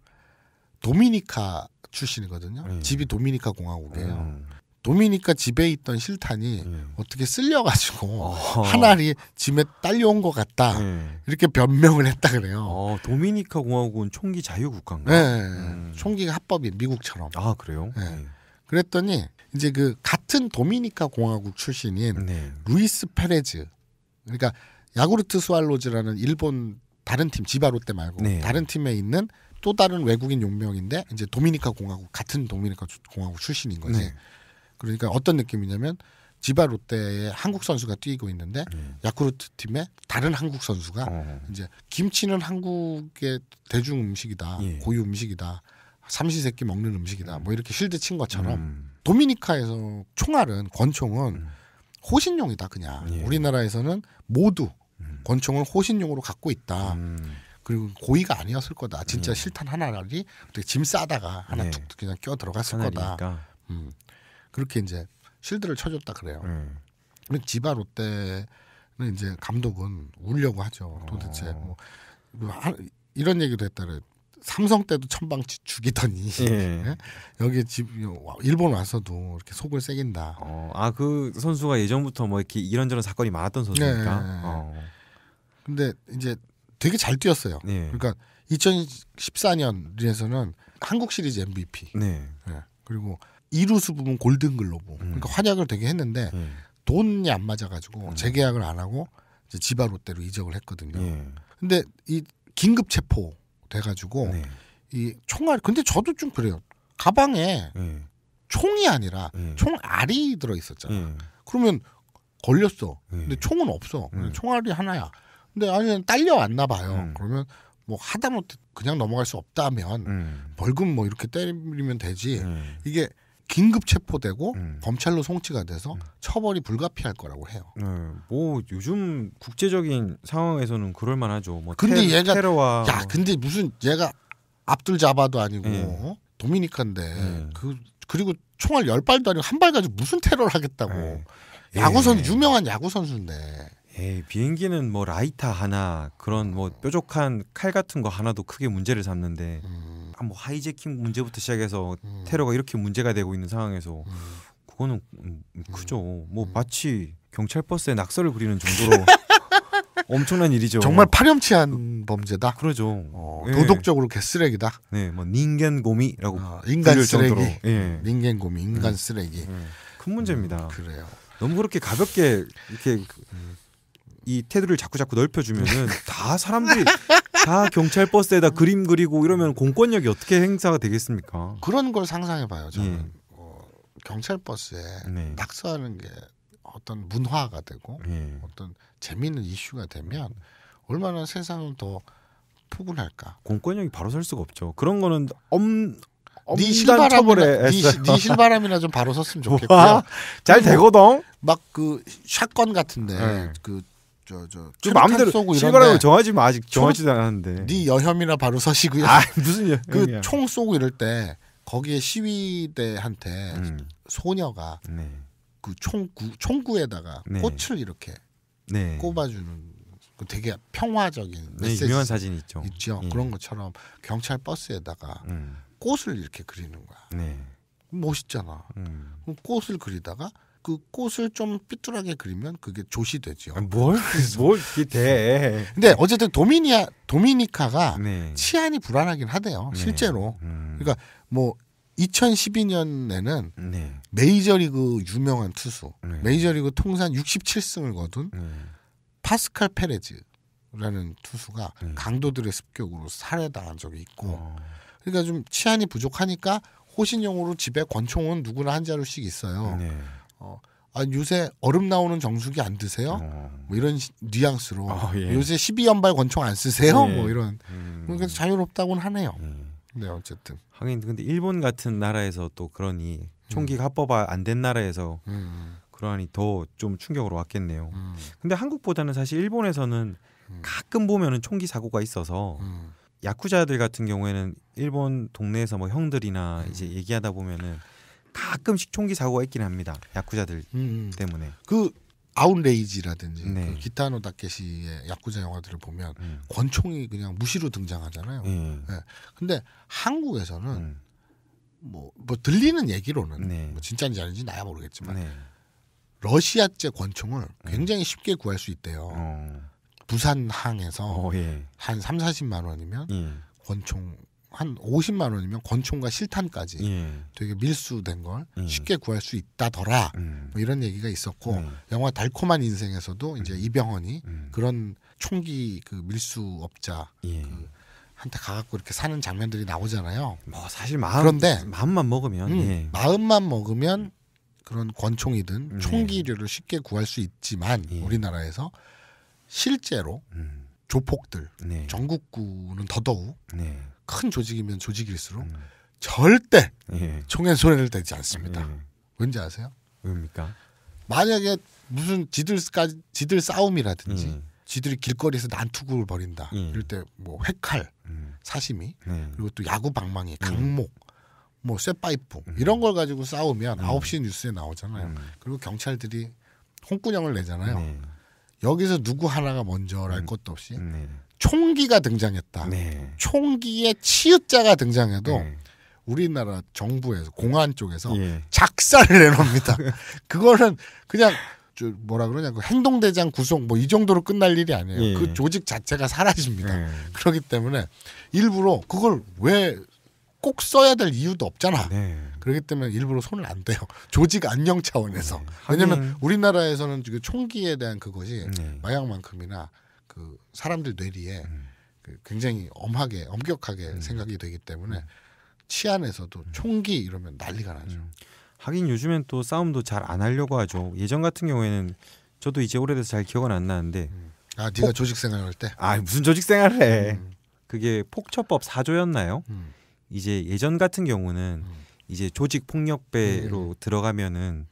S2: 도미니카 출신이거든요. 네. 집이 도미니카 공화국이에요. 네. 도미니카 집에 있던 실탄이 네. 어떻게 쓸려가지고 어. 하나리 집에 딸려온 것 같다 이렇게 변명을 했다 그래요. 어, 도미니카 공화국은 총기 자유 국가인가? 네, 음. 총기가 합법이 미국처럼. 아 그래요? 네. 그랬더니 이제 그 같은 도미니카 공화국 출신인 네. 루이스 페레즈 그러니까 야구르트 스왈로즈라는 일본 다른 팀 지바 롯데 말고 네. 다른 팀에 있는 또 다른 외국인 용병인데 이제 도미니카 공화국 같은 도미니카 공화국 출신인 거지. 네. 그러니까 어떤 느낌이냐면 지바 롯데에 한국 선수가 뛰고 있는데 네. 야쿠르트 팀에 다른 한국 선수가 어. 이제 김치는 한국의 대중 음식이다, 예. 고유 음식이다, 삼시세끼 먹는 음식이다, 음. 뭐 이렇게 실드 친 것처럼 음. 도미니카에서 총알은 권총은 음. 호신용이다 그냥 예. 우리나라에서는 모두 권총을 호신용으로 갖고 있다. 음. 그리고 고의가 아니었을 거다. 진짜 음. 실탄 하나라 어떻게 짐 싸다가 하나 툭툭 네. 그냥 껴 들어갔을 거다. 음. 그렇게 이제 실드를 쳐줬다 그래요. 음. 지바 롯데는 이제 감독은 울려고 하죠. 도대체 어. 뭐, 뭐 이런 얘기도
S1: 했다래. 삼성 때도 천방 죽이더니 예. 예? 여기
S2: 집 일본 와서도 이렇게
S1: 속을 새긴다. 어, 아그 선수가 예전부터 뭐 이렇게 이런저런 사건이 많았던 선수니까. 네. 어. 근데 이제 되게 잘 뛰었어요. 네. 그러니까
S2: 2014년에서는 한국 시리즈 MVP. 네. 네. 그리고 이루수 부분 골든 글로브. 음. 그러니까 환약을 되게 했는데 음. 돈이 안 맞아가지고 음. 재계약을 안 하고 이제 지바 롯데로 이적을 했거든요. 네. 근데 이 긴급 체포 돼가지고 네. 이 총알. 근데 저도 좀 그래요. 가방에 총이 아니라 총알이 들어 있었잖아. 요 그러면 걸렸어. 근데 총은 없어. 총알이 하나야. 근데 아니 면 딸려왔나 봐요. 음. 그러면 뭐 하다못해 그냥 넘어갈 수 없다면 음. 벌금 뭐 이렇게 때리면 되지 음. 이게
S1: 긴급 체포되고 음. 검찰로 송치가 돼서 음. 처벌이 불가피할 거라고 해요. 네, 뭐 요즘 국제적인 상황에서는 그럴 만하죠. 뭐 근데 테, 얘가 테러와 뭐 야 근데 무슨 얘가 앞둘 잡아도 아니고 네. 도미니칸데 네. 그 그리고 총알 열 발도 아니고 한 발 가지고 무슨 테러를 하겠다고 예. 야구 선 유명한 야구 선수인데 에이, 비행기는 뭐 라이터 하나 그런 뭐 뾰족한 칼 같은 거 하나도 크게 문제를 삼는데 음. 아, 뭐 하이제킹 문제부터 시작해서 음. 테러가 이렇게 문제가 되고 있는 상황에서 음. 그거는 음, 음, 음. 크죠. 뭐 마치 경찰 버스에 낙서를 그리는 정도로 엄청난 일이죠. 정말 파렴치한 범죄다. 그러죠. 어, 예. 도덕적으로 예. 개쓰레기다. 네, 뭐 닌겐고미라고 아, 인간 쓰레기. 예. 닌겐고미, 인간 네. 쓰레기. 예. 큰 문제입니다. 그래요. 너무 그렇게 가볍게 이렇게 이 테두리를 자꾸 자꾸 넓혀주면은 다 사람들이 다 경찰 버스에다 그림 그리고 이러면 공권력이 어떻게 행사가 되겠습니까? 그런 걸 상상해봐요. 저는 예. 어,
S2: 경찰 버스에 네. 낙서하는 게 어떤 문화가 되고 예. 어떤 재미있는 이슈가 되면 얼마나 세상을 더 포근할까?
S1: 공권력이 바로 설 수가 없죠. 그런 거는 엄니 실바람이나, 실바람이나
S2: 좀 바로 섰으면 좋겠고요. 잘 되거든. 막그 샷건 같은데 네. 그 저, 저, 저 마음대로 실거라고 정하지 마. 아직 정하지도 않았는데. 네 여혐이나 바로 서시고요. 아, 무슨 그총 쏘고 이럴 때 거기에 시위대한테 음. 소녀가 네. 그 총구 총구에다가 네. 꽃을 이렇게 네. 꼽아주는 그 되게 평화적인 네, 메시지 유명한 사진 있죠. 있죠. 예. 그런 것처럼 경찰 버스에다가 음. 꽃을 이렇게 그리는 거야. 네. 멋있잖아. 음. 그럼 꽃을 그리다가 그 꽃을 좀 삐뚤하게 그리면 그게 조시 되죠. 뭘뭘 기대? 근데 어쨌든 도미니아 도미니카가 네. 치안이 불안하긴 하대요. 네. 실제로. 음. 그러니까 뭐 2012년에는 네. 메이저리그 유명한 투수, 네. 메이저리그 통산 67승을 거둔 네. 파스칼 페레즈라는 투수가 네. 강도들의 습격으로 살해당한 적이 있고, 어. 그러니까 좀 치안이 부족하니까 호신용으로 집에 권총은 누구나 한 자루씩 있어요. 어, 아, 요새 얼음 나오는 정수기 안 드세요? 어. 뭐 이런 시, 뉘앙스로
S1: 어, 예. 요새 12연발 권총 안 쓰세요? 예. 뭐 이런 음.
S2: 그래서 자유롭다고는 하네요. 음. 네 어쨌든
S1: 하긴 근데 일본 같은 나라에서 또 그러니 총기 음. 합법화 안 된 나라에서 음. 음. 그러하니 더 좀 충격으로 왔겠네요. 음. 근데 한국보다는 사실 일본에서는 가끔 보면은 총기 사고가 있어서 야쿠자들 같은 경우에는 일본 동네에서 뭐 형들이나 이제 얘기하다 보면은 가끔씩 총기 사고가 있긴 합니다. 야쿠자들 음, 음. 때문에. 그 아웃레이지라든지
S2: 네. 그 기타노 다케시의 야쿠자 영화들을 보면 음. 권총이 그냥 무시로 등장하잖아요. 음. 네. 근데 한국에서는 음. 뭐, 뭐 들리는 얘기로는 네. 뭐 진짜인지 아닌지 나야 모르겠지만 네. 러시아제 권총을 네. 굉장히 쉽게 구할 수 있대요. 어. 부산항에서 어, 예. 한 3, 40만 원이면 예. 권총 한 50만 원이면 권총과 실탄까지 예. 되게 밀수된 걸 예. 쉽게 구할 수 있다더라 음. 뭐 이런 얘기가 있었고 음. 영화 달콤한 인생에서도 이제 음. 이병헌이 음. 그런 총기 그 밀수업자 예. 그 한테 가갖고 이렇게 사는 장면들이 나오잖아요. 뭐 사실 마음 그런데
S1: 마음만 먹으면 음, 예.
S2: 마음만 먹으면 그런 권총이든 음. 총기류를 쉽게 구할 수 있지만 예. 우리나라에서 실제로 조폭들 네. 전국구는 더더욱 네. 큰 조직이면 조직일수록 음. 절대 예. 총에 손해를 대지 않습니다. 예. 왠지 아세요? 왜입니까? 만약에 무슨 지들까지 지들 싸움이라든지 예. 지들이 길거리에서 난투극을 벌인다. 예. 이럴 때뭐 회칼, 음. 사시미, 네. 그리고 또 야구 방망이, 음. 강목, 뭐 쇠파이프 이런 걸 가지고 싸우면 음. 9시 뉴스에 나오잖아요. 그리고 경찰들이 홍군형을 내잖아요. 네. 여기서 누구 하나가 먼저랄 것도 없이 네. 총기가 등장했다. 네. 총기의 치읓자가 등장해도 네. 우리나라 정부에서 공안 쪽에서 예. 작사를 내놓습니다. 그거는 그냥 뭐라 그러냐 그 행동대장 구속 뭐 이 정도로 끝날 일이 아니에요. 예. 그 조직 자체가 사라집니다. 예. 그렇기 때문에 일부러 그걸 왜 꼭 써야 될 이유도 없잖아. 네. 그렇기 때문에 일부러 손을 안 대요. 조직 안녕 차원에서. 네. 왜냐하면 우리나라에서는 그 총기에 대한 그것이 네. 마약만큼이나 그 사람들 뇌리에 음. 그 굉장히 엄하게
S1: 엄격하게 음. 생각이 되기 때문에 음. 치안에서도 음. 총기 이러면 난리가 나죠. 음. 하긴 요즘엔 또 싸움도 잘 안 하려고 하죠. 예전 같은 경우에는 저도 이제 오래돼서 잘 기억은 안 나는데. 아, 네가 폭... 조직
S2: 생활할 때? 아, 무슨 조직
S1: 생활을 해. 그게 폭처법 사조였나요 이제 예전 같은 경우는 이제 조직 폭력배로 들어가면은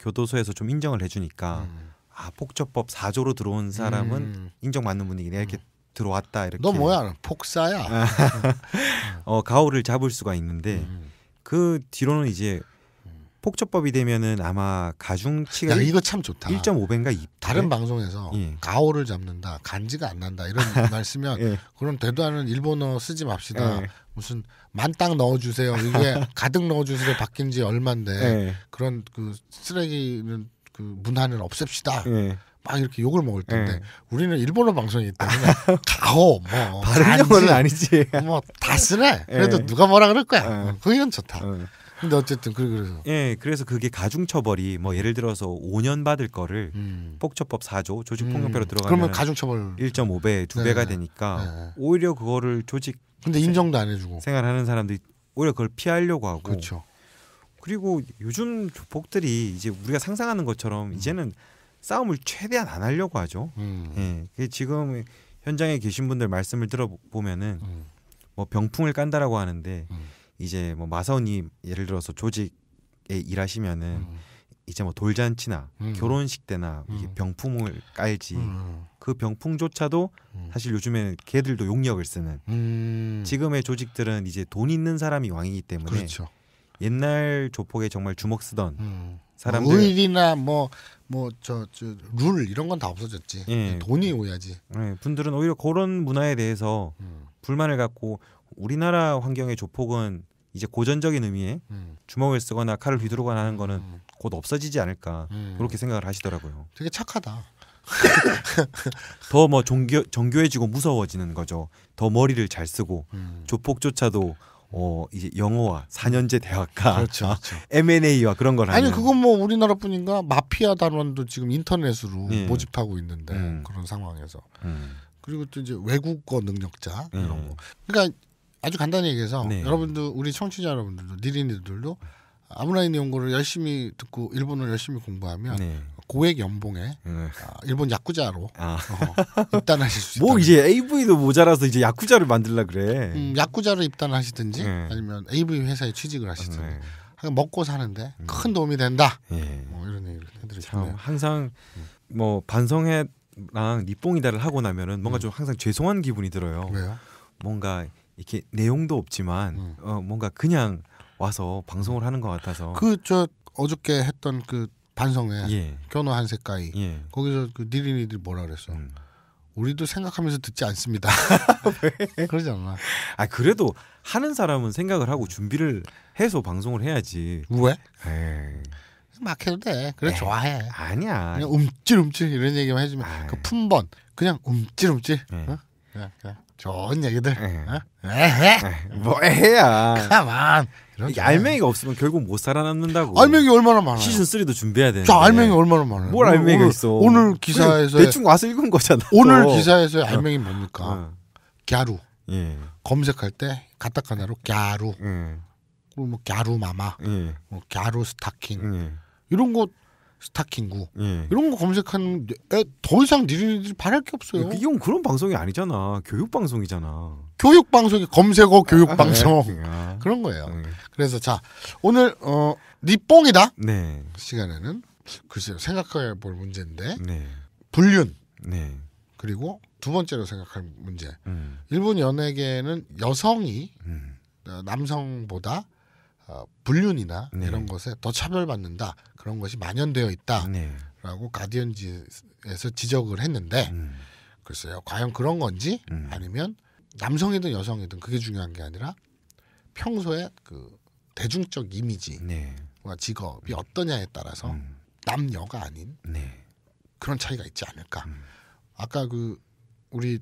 S1: 교도소에서 좀 인정을 해주니까 음. 아 폭처법 4조로 들어온 사람은 음. 인정받는 분이긴 이렇게 음. 들어왔다 이렇게 너 뭐야 폭사야 아. 어 가오를 잡을 수가 있는데 음. 그 뒤로는 이제 폭처법이 되면은 아마 가중치가 야, 이거 참 좋다. 1.5배인가 2 다른
S2: 방송에서 예. 가오를 잡는다, 간지가 안 난다 이런 말 쓰면 예. 그럼 대도 않은 일본어 쓰지 맙시다. 예. 무슨 만땅 넣어주세요. 이게 가득 넣어주세요 바뀐 지얼만인데 예. 그런 그 쓰레기는 그 문화는 없앱시다. 예. 막 이렇게 욕을 먹을 텐데 예. 우리는 일본어 방송이기 때문에 가오 아, 그 뭐 다른 영어는 아니지 뭐 다 쓰네. 예. 그래도 누가 뭐라 그럴 거야. 예. 어, 그건 좋다. 예. 근데 어쨌든 그래서
S1: 예 그래서 그게 가중 처벌이 뭐 예를 들어서 5년 받을 거를 음. 폭처법 4조 조직폭력배로 음. 들어가면 그러면 가중 처벌 1.5배 두 배가 네. 되니까 네. 오히려 그거를 조직 근데 인정도 안 해주고 생활하는 사람들이 오히려 그걸 피하려고 하고 그렇죠. 그리고 요즘 조폭들이 이제 우리가 상상하는 것처럼 음. 이제는 싸움을 최대한 안 하려고 하죠. 음. 예. 그 지금 현장에 계신 분들 말씀을 들어보면은 음. 뭐 병풍을 깐다라고 하는데 음. 이제 뭐마사오이 예를 들어서 조직에 일하시면은 음. 이제 뭐 돌잔치나 음. 결혼식 때나 이게 병풍을 깔지 그 병풍조차도 사실 요즘에는 개들도용력을 쓰는 지금의 조직들은 이제 돈 있는 사람이 왕이기 때문에 그렇죠. 옛날 조폭에 정말 주목 쓰던 음. 사람들
S2: 오일나뭐 뭐 저 저 룰 이런 건 다 없어졌지
S1: 예. 돈이 오야지 예. 분들은 오히려 그런 문화에 대해서 음. 불만을 갖고 우리나라 환경의 조폭은 이제 고전적인 의미의 음. 주먹을 쓰거나 칼을 휘두르거나 하는 음. 거는 곧 없어지지 않을까 음. 그렇게 생각을 하시더라고요
S2: 되게 착하다
S1: 더뭐 종교 정교해지고 무서워지는 거죠 더 머리를 잘 쓰고 음. 조폭조차도 어 이제 영어와 4년제 대학과 그렇죠, 그렇죠. M&A와 그런 걸 아니 그건
S2: 뭐 우리나라뿐인가
S1: 마피아 단원도 지금 인터넷으로 예. 모집하고 있는데
S2: 음. 그런 상황에서 음. 그리고 또 이제 외국어 능력자 이런 음. 거 그러니까 아주 간단히 얘기해서 네. 여러분들 우리 청취자 여러분들도 니린이들도 아무나 있는 연구를 열심히 듣고 일본어를 열심히 공부하면 네. 고액 연봉에 네. 아, 일본 야쿠자로 아. 어,
S1: 입단하실 수뭐
S2: 이제 AV도 모자라서
S1: 이제 야쿠자를 만들라 그래. 음,
S2: 야쿠자로 입단하시든지 네. 아니면 AV 회사에 취직을 하시든지 네. 먹고 사는데 음. 큰
S1: 도움이 된다. 예. 뭐 이런 얘기를 해드리죠. 항상 음. 뭐 반성회랑 니뽕이다를 하고 나면은 뭔가 음. 좀 항상 죄송한 기분이 들어요. 왜요? 뭔가 이렇게 내용도 없지만 음. 어, 뭔가 그냥 와서 방송을 하는 것 같아서 그
S2: 저 어저께 했던 그 반성회
S1: 예. 견호 한색가이 예. 거기서 그 니린이들이 뭐라 그랬어. 음. 우리도 생각하면서 듣지 않습니다. 그러지 않나? 아 그래도 하는 사람은 생각을 하고 준비를 해서 방송을 해야지. 왜? 에이. 예.
S2: 막 해도 돼. 그래 에이. 예. 좋아해.
S1: 아니야. 그냥
S2: 움찔움찔
S1: 이런 얘기만 해주면 에이. 아,
S2: 그 예. 품번 그냥 움찔움찔. 어? 그냥, 그냥. 좋은 얘기들. 에헤.
S1: 뭐 해야. 가만. 알맹이가 없으면 결국 못 살아남는다고. 알맹이 얼마나 많아요? 시즌 3도 준비해야 되는데. 자, 알맹이 얼마나 많아요? 뭘알맹이 오늘, 있어? 오늘 기사에서 대충 와서 읽은 거잖아. 오늘 또. 기사에서 알맹이
S2: 어. 뭡니까? 어. 갸루. 예. 검색할 때 가타카나로 갸루. 음. 그리고 뭐 갸루 마마. 예. 뭐 갸루 스타킹. 예. 이런 거 스타킹구 예. 이런 거 검색하는 더 이상 니들 바랄 게 없어요. 이건 그런 방송이 아니잖아. 교육 방송이잖아. 교육 방송이 검색어 아, 교육 방송 아, 아, 그런 거예요. 예. 그래서 자 오늘 어 니뽕이다 네. 시간에는 글쎄요 생각해 볼 문제인데 네. 불륜 네. 그리고 두 번째로 생각할 문제 음. 일본 연예계는 여성이 음. 어, 남성보다 어, 불륜이나 네. 이런 것에 더 차별받는다 그런 것이 만연되어 네. 있다라고 네. 가디언지에서 지적을 했는데 음. 글쎄요 과연 그런 건지 음. 아니면 남성이든 여성이든 그게 중요한 게 아니라 평소에 그 대중적 이미지와 네. 직업이 어떠냐에 따라서 음. 남녀가 아닌 네. 그런 차이가 있지 않을까 음. 아까 그 우리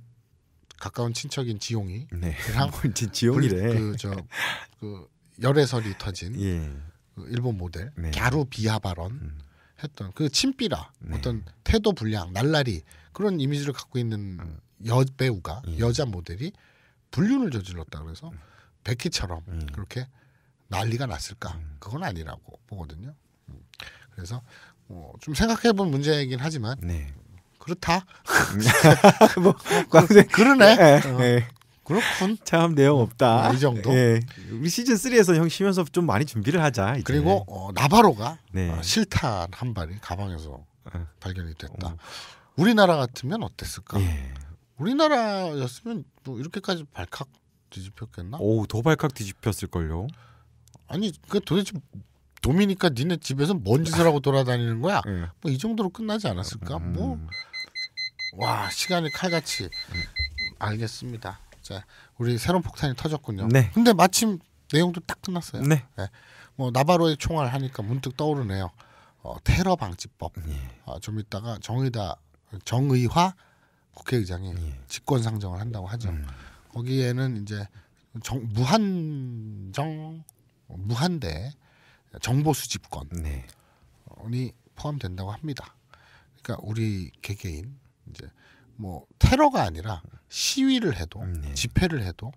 S2: 가까운 친척인 지용이 네. 지용이래 그저그 열애설이 터진 예. 일본 모델 네. 갸루 비하 발언 음. 했던 그 친삐라 네. 어떤 태도 불량 날라리 그런 이미지를 갖고 있는 음. 여배우가 예. 여자 모델이 불륜을 저질렀다 그래서 음. 백희처럼 음. 그렇게 난리가 났을까 음. 그건 아니라고 보거든요 음. 그래서 어, 좀 생각해본 문제이긴 하지만 네. 그렇다
S1: 음. 뭐, 광 뭐, 뭐, 그러네 네. 어. 예. 그렇군. 참 내용 없다. 아, 이 정도. 예. 우리 시즌 3에서 형 쉬면서 좀 많이 준비를 하자. 이제. 그리고 어, 나바로가
S2: 네. 어, 실탄 한 발이 가방에서 어. 발견이 됐다. 어. 우리나라 같으면 어땠을까? 예. 우리나라였으면 뭐 이렇게까지 발칵 뒤집혔겠나? 오, 더 발칵 뒤집혔을 걸요. 아니, 그 도대체 도미니까 니네 집에서 뭔 짓을 하고 돌아다니는 거야? 예. 뭐이 정도로 끝나지 않았을까? 뭐? 음. 뭐. 와, 시간이 칼같이 음. 알겠습니다. 자, 우리 새로운 폭탄이 터졌군요. 네. 근데 마침 내용도 딱 끝났어요. 네. 네. 뭐 나바로의 총알 하니까 문득 떠오르네요. 어, 테러 방지법. 예. 어, 좀 이따가 정의다 정의화 국회의장이 예. 직권 상정을 한다고 하죠. 음. 거기에는 이제 정, 무한정 무한대 정보 수집권이 네. 어, 포함된다고 합니다. 그러니까 우리 개개인 이제 뭐 테러가 아니라 시위를 해도 네. 집회를 해도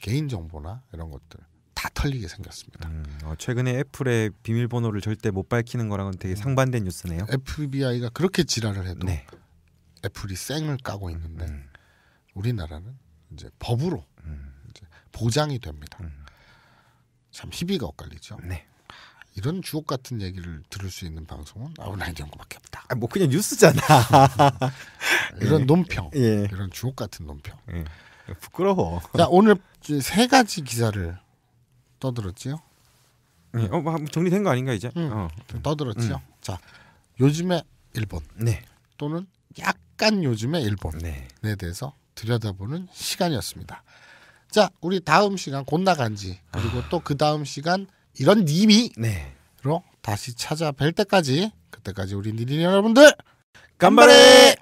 S2: 개인
S1: 정보나 이런 것들 다 털리게 생겼습니다. 음, 어, 최근에 애플의 비밀번호를 절대 못 밝히는 거랑은 되게 음. 상반된 뉴스네요.
S2: FBI가 그렇게 지랄을 해도 네. 애플이 쌩을 까고 있는데 음. 우리나라는 이제 법으로 음. 이제 보장이 됩니다. 음. 참 희비가 엇갈리죠. 네. 이런 주옥 같은 얘기를 들을 수 있는 방송은 아웃라인 연구밖에 없다. 아, 뭐 그냥 뉴스잖아. 이런 예. 논평, 예. 이런 주옥 같은 논평. 예. 부끄러워. 자 오늘 세 가지 기사를 떠들었지요. 네. 어, 뭐 정리된 거 아닌가 이제? 응. 음, 어. 떠들었지요. 응. 음. 자 요즘의 일본 네. 또는 약간 요즘의 일본에 네. 대해서 들여다보는 시간이었습니다. 자 우리 다음 시간 곧 나간지 그리고 아... 또그 다음 시간 이런 님이로 네. 다시 찾아뵐 때까지 그때까지 우리 니니 여러분들 간발에